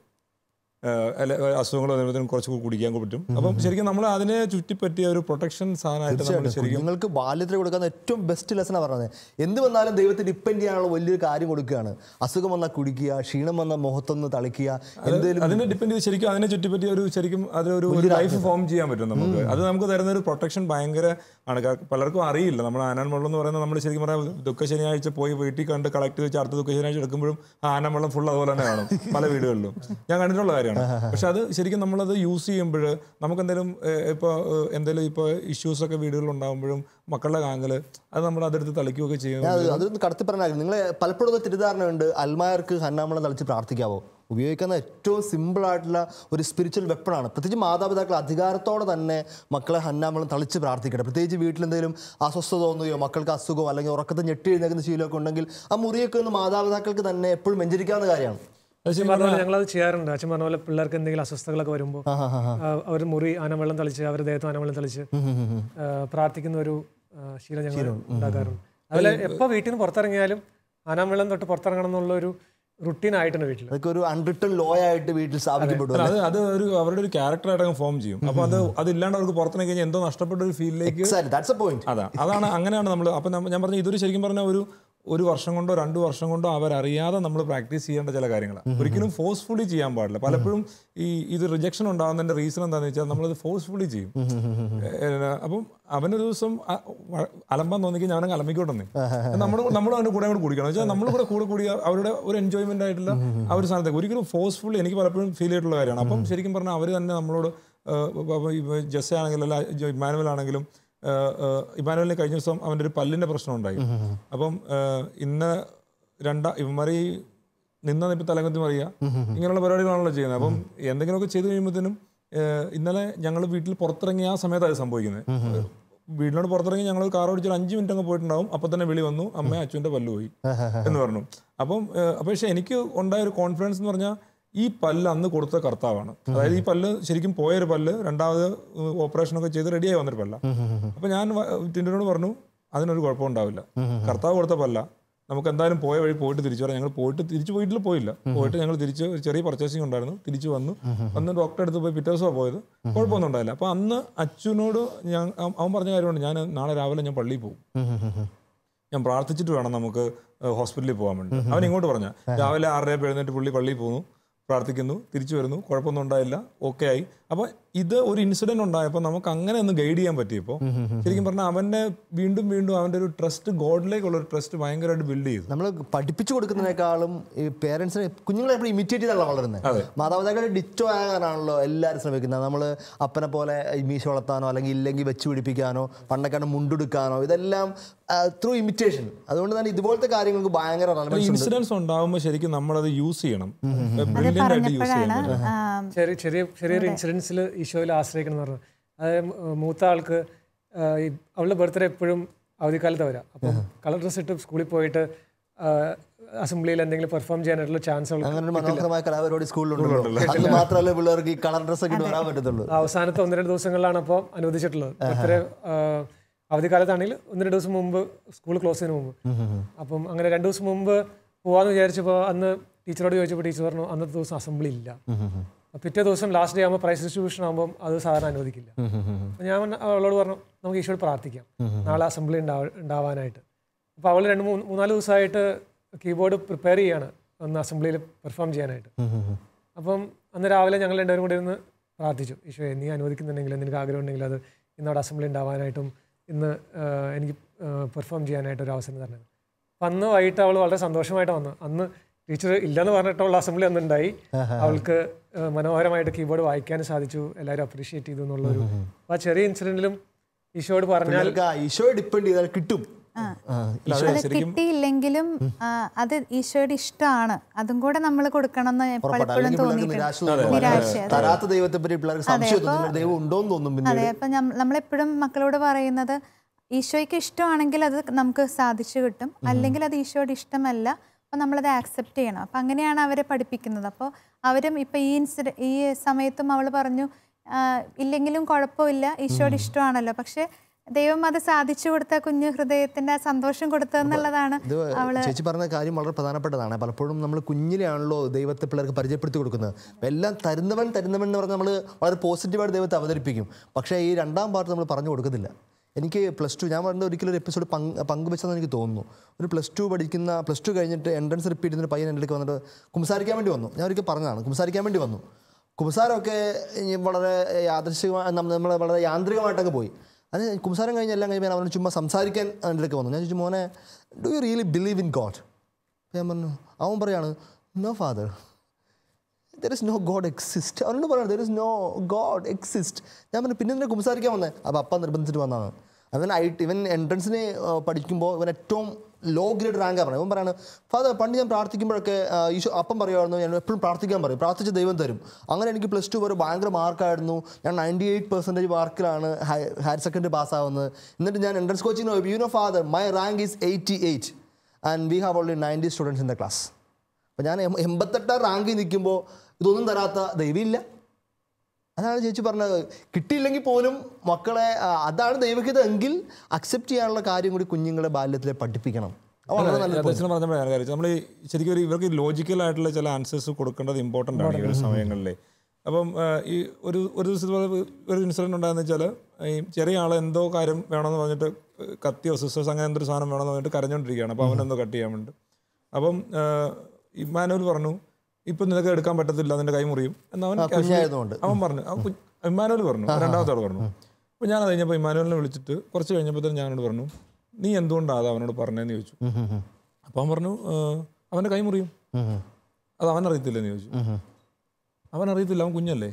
അല്ല അസുഖങ്ങൾ വരുമ്പോഴത്തേനും കുറച്ച് കുടിക്കാൻ പറ്റും അപ്പം ശരിക്കും നമ്മൾ അതിനെ ചുറ്റിപ്പറ്റിയ ഒരു പ്രൊട്ടക്ഷൻ സാധനമായിട്ട് ശരിക്കും നിങ്ങൾക്ക് ബാല്യത്തിൽ കൊടുക്കുന്ന ഏറ്റവും ബെസ്റ്റ് ലെസണാണ് പറഞ്ഞത് എന്ത് വന്നാലും ദൈവത്തെ ഡിപ്പെൻഡ് ചെയ്യാനുള്ള വലിയൊരു കാര്യം കൊടുക്കുകയാണ് അസുഖം വന്നാൽ കുടിക്കുക ക്ഷീണം വന്നാൽ മുഖത്തൊന്ന് തളിക്കുക എന്തെങ്കിലും അതിനെ ഡിപ്പെൻഡ് ചെയ്ത് ശരിക്കും അതിനെ ചുറ്റിപ്പറ്റിയ ഒരു ശരിക്കും അതിലൊരു ലൈഫ് ഫോം ചെയ്യാൻ പറ്റും നമുക്ക് അത് നമുക്ക് തരുന്ന ഒരു പ്രൊട്ടക്ഷൻ ഭയങ്കര ആണ് പലർക്കും അറിയില്ല നമ്മൾ ആനാൻമള്ളം എന്ന് പറയുന്നത് നമ്മൾ ശരിക്കും പറയാം ദുഃഖ ശനിയാഴ്ച പോയി വീട്ടിൽ കണ്ട് കളക്ട് ചെയ്ത് അടുത്ത ദുഃഖ ശനിയാഴ്ച എടുക്കുമ്പോഴും ആനാൻമള്ളം ഫുൾ അതുപോലെ തന്നെ കാണും പല വീടുകളിലും ഞാൻ കണ്ടിട്ടുള്ള കാര്യമാണ് ചെയ്യണം പക്ഷെ അത് ശരിക്കും നമ്മളത് യൂസ് ചെയ്യുമ്പോൾ നമുക്ക് എന്തെങ്കിലും ഇപ്പോൾ എന്തെങ്കിലും ഇപ്പോൾ ഒക്കെ വീടുകളിൽ ഉണ്ടാകുമ്പോഴും മക്കളുടെ കാങ്ങല് അത് നമ്മൾ അതെടുത്ത് തളിക്കുകയൊക്കെ ചെയ്യും അതൊന്ന് കടത്തി പറഞ്ഞാൽ നിങ്ങൾ പലപ്പോഴും ഉണ്ട് അൽമായർക്ക് ഹന്നാമളം തളിച്ച് പ്രാർത്ഥിക്കാവോ ഉപയോഗിക്കുന്ന ഏറ്റവും സിമ്പിൾ ആയിട്ടുള്ള ഒരു സ്പിരിച്വൽ വെപ്പണാണ് പ്രത്യേകിച്ച് മാതാപിതാക്കൾ അധികാരത്തോടെ തന്നെ മക്കളെ ഹന്നാമളം തളിച്ച് പ്രാർത്ഥിക്കട്ടെ പ്രത്യേകിച്ച് വീട്ടിലെന്തെങ്കിലും അസ്വസ്ഥത തോന്നുകയോ മക്കൾക്ക് അസുഖമോ അല്ലെങ്കിൽ ഉറക്കത്തെ ഞെട്ടി എഴുന്നേക്കുന്ന ശീലമൊക്കെ ഉണ്ടെങ്കിൽ ആ മുറിയൊക്കെ ഒന്ന് മാതാപിതാക്കൾക്ക് തന്നെ എപ്പോഴും വെഞ്ചരിക്കാവുന്ന കാര്യമാണ് അച്ഛൻ പറഞ്ഞ പോലെ ഞങ്ങളത് ചെയ്യാറുണ്ട് അച്ഛൻ പറഞ്ഞ പോലെ പിള്ളേർക്ക് എന്തെങ്കിലും അസ്വസ്ഥതകളൊക്കെ വരുമ്പോൾ അവർ മുറി ആനവെള്ളം തളിച്ച് അവർ ദേഹത്ത് ആനവെള്ളം തളിച്ച് പ്രാർത്ഥിക്കുന്ന ഒരു ശീലം ഞങ്ങൾ ഉണ്ടാക്കാറുണ്ട് അതുപോലെ എപ്പോൾ വീട്ടിൽ നിന്ന് പുറത്തിറങ്ങിയാലും ആനവെള്ളം തൊട്ട് പുറത്തിറങ്ങണം എന്നുള്ള ഒരു റുട്ടീൻ ആയിട്ടാണ് വീട്ടിൽ അതൊക്കെ ഒരു ലോ ആയിട്ട് വീട്ടിൽ സ്ഥാപിക്കപ്പെടും അത് അത് അവരുടെ ഒരു ക്യാരക്ടർ ആയിട്ട് ഫോം ചെയ്യും അപ്പൊ അത് അതില്ലാണ്ട് അവർക്ക് പുറത്തിറങ്ങി കഴിഞ്ഞാൽ എന്തോ നഷ്ടപ്പെട്ട ഒരു ഫീലിലേക്ക് അതാണ് അതാണ് അങ്ങനെയാണ് നമ്മൾ അപ്പൊ ഞാൻ പറഞ്ഞ ഇതൊരു ശരിക്കും പറഞ്ഞ ഒരു ഒരു വർഷം കൊണ്ടോ രണ്ട് വർഷം കൊണ്ടോ അവരറിയാതെ നമ്മൾ പ്രാക്ടീസ് ചെയ്യേണ്ട ചില കാര്യങ്ങളാണ് ഒരിക്കലും ഫോഴ്സ്ഫുള്ളി ചെയ്യാൻ പാടില്ല പലപ്പോഴും ഈ ഇത് റിജക്ഷൻ ഉണ്ടാകുന്നതിന്റെ റീസൺ എന്താണെന്ന് വെച്ചാൽ നമ്മളത് ഫോഴ്സ്ഫുള്ളി ചെയ്യും അപ്പം അവനൊരു ദിവസം അലമ്പാൻ തോന്നിക്കാൻ അവനെ അലമ്പിക്കോട്ടെ നമ്മൾ നമ്മൾ അവൻ്റെ കൂടെ കൂടെ കൂടിക്കണം വെച്ചാൽ നമ്മൾ കൂടെ കൂടെ കൂടി അവരുടെ ഒരു എൻജോയ്മെന്റ് ആയിട്ടുള്ള ആ ഒരു സാധനത്തെ ഒരിക്കലും ഫോഴ്സ്ഫുള്ളി എനിക്ക് പലപ്പോഴും ഫീൽ ചെയ്തിട്ടുള്ള കാര്യമാണ് അപ്പം ശരിക്കും പറഞ്ഞാൽ അവർ തന്നെ നമ്മളോട് ജസ് ആണെങ്കിലും അല്ല ഇമാനുവൽ ആണെങ്കിലും ഇമാനുവലിന് കഴിഞ്ഞ ദിവസം അവൻ്റെ ഒരു പല്ലിൻ്റെ പ്രശ്നം ഉണ്ടായി അപ്പം ഇന്ന് രണ്ട ഇവന്മാരി നിന്ന ഇപ്പം തലകത്തി മറിയുക ഇങ്ങനെയുള്ള പരിപാടികളാണല്ലോ ചെയ്യുന്നത് അപ്പം എന്തെങ്കിലുമൊക്കെ ചെയ്തു കഴിയുമ്പോഴത്തേനും ഇന്നലെ ഞങ്ങൾ വീട്ടിൽ പുറത്തിറങ്ങിയ ആ സമയത്താണ് സംഭവിക്കുന്നത് വീടിനോട് പുറത്തിറങ്ങി ഞങ്ങൾ കാർ ഓടിച്ച് അഞ്ച് മിനിറ്റ് അങ്ങ് പോയിട്ടുണ്ടാവും അപ്പം തന്നെ വിളി വന്നു അമ്മ അച്ഛൻ്റെ പല്ലു പോയി എന്ന് പറഞ്ഞു അപ്പം പക്ഷേ എനിക്ക് ഉണ്ടായ ഒരു കോൺഫിഡൻസ് എന്ന് പറഞ്ഞാൽ ഈ പല്ല് അന്ന് കൊടുത്ത കർത്താവാണ് അതായത് ഈ പല്ല് ശരിക്കും പോയൊരു പല്ല് രണ്ടാമത് ഓപ്പറേഷനൊക്കെ ചെയ്ത് റെഡിയായി വന്നൊരു പല്ല അപ്പൊ ഞാൻ ടിൻഡറിനോട് പറഞ്ഞു അതിനൊരു കുഴപ്പമുണ്ടാവില്ല കർത്താവ് കൊടുത്ത പല്ല നമുക്ക് എന്തായാലും പോയ വഴി പോയിട്ട് തിരിച്ചു വരാം ഞങ്ങൾ പോയിട്ട് തിരിച്ചു വീട്ടിൽ പോയില്ല പോയിട്ട് ഞങ്ങൾ തിരിച്ച് ചെറിയ പർച്ചേസിംഗ് ഉണ്ടായിരുന്നു തിരിച്ചു വന്നു അന്ന് ഡോക്ടറെ അടുത്ത് പോയി പിറ്റേ ദിവസമാണ് പോയത് കുഴപ്പമൊന്നും ഉണ്ടായില്ല അപ്പോൾ അന്ന് അച്ഛനോട് ഞാൻ അവൻ പറഞ്ഞ കാര്യമുണ്ട് ഞാൻ നാളെ രാവിലെ ഞാൻ പള്ളിയിൽ പോകും ഞാൻ പ്രാർത്ഥിച്ചിട്ട് വേണം നമുക്ക് ഹോസ്പിറ്റലിൽ പോകാൻ വേണ്ടി അവൻ ഇങ്ങോട്ട് പറഞ്ഞ രാവിലെ ആറര എഴുന്നേറ്റ് പുള്ളി പള്ളിയിൽ പോകുന്നു പ്രാർത്ഥിക്കുന്നു തിരിച്ചു വരുന്നു കുഴപ്പമൊന്നും ഉണ്ടായില്ല ഓക്കെ ആയി അപ്പോൾ ഇത് ഒരു ഇൻസിഡന്റ് ഉണ്ടായപ്പോൾ നമുക്ക് അങ്ങനെ ഒന്ന് ഗൈഡ് ചെയ്യാൻ പറ്റിയപ്പോൾ ശരിക്കും പറഞ്ഞാൽ അവന്റെ വീണ്ടും വീണ്ടും അവന്റെ ഒരു ട്രസ്റ്റ് ഗോഡിലേക്കുള്ള ഒരു ട്രസ്റ്റ് ഭയങ്കരമായിട്ട് ബിൽഡ് ചെയ്തു നമ്മൾ പഠിപ്പിച്ചു കൊടുക്കുന്നതിനേക്കാളും ഈ പേരൻസിനെ കുഞ്ഞുങ്ങളെ എപ്പോഴും ഇമിറ്റേറ്റ് ചെയ്താണ് വളരുന്നത് മാതാപിതാക്കളെ ഡിറ്റോ ആകാനാണല്ലോ എല്ലാവരും ശ്രമിക്കുന്നത് നമ്മൾ അപ്പനെ പോലെ മീശ വളർത്താനോ അല്ലെങ്കിൽ ഇല്ലെങ്കിൽ വെച്ച് പിടിപ്പിക്കാനോ പണ്ടൊക്കെ മുണ്ടെടുക്കാനോ ഇതെല്ലാം ത്രൂ ഇമിറ്റേഷൻ അതുകൊണ്ട് തന്നെ ഇതുപോലത്തെ കാര്യങ്ങൾക്ക് ഭയങ്കര ഇൻസിഡൻസ് ഉണ്ടാകുമ്പോൾ ശരിക്കും നമ്മളത് യൂസ് ചെയ്യണം ചെറിയ ചെറിയൊരു ഇൻസിഡൻസിൽ ഈശോയിൽ ആശ്രയിക്കണം എന്ന് പറഞ്ഞു അതായത് മൂത്ത ആൾക്ക് അവളുടെ ബർത്ത്ഡേ എപ്പോഴും അവധിക്കാലത്ത് വരാം അപ്പം കളർ ഡ്രസ് ഇട്ട് സ്കൂളിൽ പോയിട്ട് അസംബ്ലിയിൽ എന്തെങ്കിലും പെർഫോം ചെയ്യാനായിട്ടുള്ള ചാൻസ് അങ്ങനെ ഈ കളർ ഡ്രസ്സ് വരാൻ പറ്റത്തുള്ളൂ അവസാനത്തെ ഒന്ന് രണ്ട് ദിവസങ്ങളിലാണ് അപ്പോൾ അനുവദിച്ചിട്ടുള്ളത് അത്ര അവധിക്കാലത്താണെങ്കിൽ ഒന്ന് രണ്ട് ദിവസം മുമ്പ് സ്കൂൾ ക്ലോസ് ചെയ്യുന്ന മുമ്പ് അപ്പം അങ്ങനെ രണ്ടു ദിവസം മുമ്പ് പോവാന്ന് വിചാരിച്ചപ്പോൾ അന്ന് ടീച്ചറോട് ചോദിച്ചപ്പോൾ ടീച്ചർ പറഞ്ഞു അന്നത്തെ ദിവസം അസംബ്ലി ഇല്ല പിറ്റേ ദിവസം ലാസ്റ്റ് ഡേ ആകുമ്പോൾ പ്രൈസ് ഡിസ്ട്രിബ്യൂഷൻ ആകുമ്പോൾ അത് സാധാരണ അനുവദിക്കില്ല ഞാൻ അവളോട് പറഞ്ഞു നമുക്ക് ഈശോട് പ്രാർത്ഥിക്കാം നാളെ അസംബ്ലി ഉണ്ടാവാനായിട്ട് അപ്പോൾ അവൾ രണ്ട് മൂന്ന് മൂന്നാല് ദിവസമായിട്ട് കീബോർഡ് പ്രിപ്പയർ ചെയ്യാണ് അന്ന് അസംബ്ലിയിൽ പെർഫോം ചെയ്യാനായിട്ട് അപ്പം അന്ന് രാവിലെ ഞങ്ങൾ രണ്ടുപേരും കൂടി ഇരുന്ന് പ്രാർത്ഥിച്ചു ഈശോ നീ അനുവദിക്കുന്നുണ്ടെങ്കിൽ എന്തെങ്കിലും ആഗ്രഹം ഉണ്ടെങ്കിൽ അത് ഇന്നവിടെ അസംബ്ലി ഉണ്ടാവാനായിട്ടും ഇന്ന് എനിക്ക് പെർഫോം ചെയ്യാനായിട്ട് ഒരു അവസരം തരണം അപ്പം അന്ന് വൈകിട്ട് അവൾ വളരെ സന്തോഷമായിട്ട് വന്നു അന്ന് ടീച്ചർ ഇല്ലെന്ന് പറഞ്ഞിട്ടുള്ള അസംബ്ലി അന്നുണ്ടായി അവൾക്ക് മനോഹരമായിട്ട് കീബോർഡ് വായിക്കാൻ സാധിച്ചു എല്ലാവരും അപ്രീഷിയേറ്റ് ചെയ്തു എന്നുള്ളൊരു ആ ചെറിയ ഇൻസിഡന്റിലും ഈശോയോട് പറഞ്ഞാൽ ഈശോ ഡിപ്പെൻഡ് ചെയ്താൽ കിട്ടും കിട്ടിയില്ലെങ്കിലും അത് ഈശോയുടെ ഇഷ്ടമാണ് അതും കൂടെ നമ്മൾ കൊടുക്കണം എന്ന് എപ്പോഴും നമ്മളെപ്പോഴും മക്കളോട് പറയുന്നത് ഈശോയ്ക്ക് ഇഷ്ടമാണെങ്കിൽ അത് നമുക്ക് സാധിച്ചു കിട്ടും അല്ലെങ്കിൽ അത് ഈശോയുടെ ഇഷ്ടമല്ല അപ്പോൾ നമ്മളത് ആക്സെപ്റ്റ് ചെയ്യണം അപ്പോൾ അങ്ങനെയാണ് അവരെ പഠിപ്പിക്കുന്നത് അപ്പോൾ അവരും ഇപ്പോൾ ഈ ഇൻസിഡ ഈ സമയത്തും അവൾ പറഞ്ഞു ഇല്ലെങ്കിലും കുഴപ്പമില്ല ഈശോയുടെ ഇഷ്ടമാണല്ലോ പക്ഷേ ദൈവം അത് സാധിച്ചു കൊടുത്ത കുഞ്ഞു ഹൃദയത്തിന്റെ സന്തോഷം കൊടുത്തതെന്നുള്ളതാണ് ചേച്ചി പറഞ്ഞ കാര്യം വളരെ പ്രധാനപ്പെട്ടതാണ് പലപ്പോഴും നമ്മൾ കുഞ്ഞിലാണല്ലോ ദൈവത്തെ പിള്ളേർക്ക് പരിചയപ്പെടുത്തി കൊടുക്കുന്നത് എല്ലാം തരുന്നവൻ തരുന്നവൻ എന്ന് പറഞ്ഞാൽ നമ്മൾ വളരെ പോസിറ്റീവായിട്ട് ദൈവത്തെ അവതരിപ്പിക്കും പക്ഷേ ഈ രണ്ടാം പാർട്ട് നമ്മൾ പറഞ്ഞു കൊടുക്കുന്നില്ല എനിക്ക് പ്ലസ് ടു ഞാൻ പറഞ്ഞ ഒരിക്കലും ഒരു എപ്പിസോഡ് പങ്ക് പങ്കുവെച്ചതെന്ന് എനിക്ക് തോന്നുന്നു ഒരു പ്ലസ് ടു പഠിക്കുന്ന പ്ലസ് ടു കഴിഞ്ഞിട്ട് എൻട്രൻസ് റിപ്പീറ്റ് ചെയ്യുന്ന പയ്യൻ എൻ്റെ അടുത്ത് വന്നിട്ട് കുംസാരിക്കാൻ വേണ്ടി വന്നു ഞാൻ ഒരിക്കൽ പറഞ്ഞതാണ് കുംസാരിക്കാൻ വേണ്ടി വന്നു കുംസാരമൊക്കെ വളരെ യാദൃശികമായി നമ്മൾ വളരെ യാന്ത്രികമായിട്ടൊക്കെ പോയി അത് കുംസാരം കഴിഞ്ഞ് എല്ലാം കഴിഞ്ഞാൽ അവനോട് ചുമ്മാ സംസാരിക്കാൻ എൻ്റെ അടുത്ത് വന്നു ഞാൻ ചോദിച്ചു മോനെ do you really believe in God ഞാൻ പറഞ്ഞു അവൻ പറയാണ് no father there is no God exist അവരോട് പറയണം there is no God exist ഞാൻ പറഞ്ഞു പിന്നെ നിന്നെ കുംസാരിക്കാൻ വന്നേ അപ്പോൾ അപ്പ നിർബന്ധിച്ചിട്ട് വന്നതാണ് അവൻ ഐ ടി ഇവൻ എൻട്രൻസിന് പഠിക്കുമ്പോൾ ഇവൻ ഏറ്റവും ലോ ഗ്രേഡ് റാങ്കാണ് പറയുന്നത് ഇവൻ പറയാണ് ഫാദർ പണ്ട് ഞാൻ പ്രാർത്ഥിക്കുമ്പോഴൊക്കെ ഈശോ അപ്പം പറയുമായിരുന്നു ഞാൻ എപ്പോഴും പ്രാർത്ഥിക്കാൻ പറയും പ്രാർത്ഥിച്ച ദൈവം തരും അങ്ങനെ എനിക്ക് പ്ലസ് ടു വരെ ഭയങ്കര മാർക്കായിരുന്നു ഞാൻ നയൻറ്റി എയ്റ്റ് പെർസെൻറ്റേജ് മാർക്കിലാണ് ഹയർ സെക്കൻഡറി പാസ്സാവുന്നത് എന്നിട്ട് ഞാൻ എൻട്രൻസ് കോച്ചിങ്ങിന് പോയി you know father my rank is eighty eight and we have only ninety students in the class അപ്പോൾ ഞാൻ എൺപത്തെട്ടാം റാങ്കിൽ നിൽക്കുമ്പോൾ ഇതൊന്നും തരാത്ത ദൈവമില്ല അതാണ് ചേച്ചി പറഞ്ഞത് കിട്ടിയില്ലെങ്കിൽ പോലും മക്കളെ അതാണ് ദൈവഹിത എങ്കിൽ അക്സെപ്റ്റ് ചെയ്യാനുള്ള കാര്യം കൂടി കുഞ്ഞുങ്ങളെ ബാല്യത്തിലെ പഠിപ്പിക്കണം നമ്മൾ ശരിക്കും ഒരു ഇവർക്ക് ലോജിക്കൽ ആയിട്ടുള്ള ചില ആൻസേഴ്സ് കൊടുക്കേണ്ടത് ഇമ്പോർട്ടൻ്റ് ആണ് ഈ ഒരു സമയങ്ങളിൽ അപ്പം ഈ ഒരു ഒരു ദിവസത്തിൽ ഒരു ഇൻസിഡൻറ്റ് ഉണ്ടായെന്ന് വെച്ചാൽ ഈ ചെറിയ ആൾ എന്തോ കാര്യം വേണമെന്ന് പറഞ്ഞിട്ട് കത്തിയോ സിസ്റ്റേഴ്സ് അങ്ങനെ എന്തൊരു സാധനം വേണമെന്ന് പറഞ്ഞിട്ട് കരഞ്ഞുകൊണ്ടിരിക്കുകയാണ് അപ്പോൾ അവനെന്തോ കട്ട് ചെയ്യാൻ വേണ്ടി അപ്പം ഇമ്മാനുവൽ പറഞ്ഞു ഇപ്പം നിനക്ക് എടുക്കാൻ പറ്റത്തില്ല നിന്റെ കൈ മുറിയും എന്നവൻ അവൻ പറഞ്ഞു ഇമ്മാനുവൽ പറഞ്ഞു രണ്ടാമത്തെ ആൾ പറഞ്ഞു അപ്പോൾ ഞാൻ അത് കഴിഞ്ഞപ്പോൾ ഇമ്മാനുവലിനെ വിളിച്ചിട്ട് കുറച്ച് കഴിഞ്ഞപ്പോൾ ഞാനോട് പറഞ്ഞു നീ എന്തുകൊണ്ടാണ് അത് അവനോട് പറഞ്ഞതെന്ന് ചോദിച്ചു അപ്പോൾ അവൻ പറഞ്ഞു അവൻ്റെ കൈ മുറിയും അത് അവൻ അറിയത്തില്ലെന്ന് ചോദിച്ചു അവൻ അറിയത്തില്ല അവൻ കുഞ്ഞല്ലേ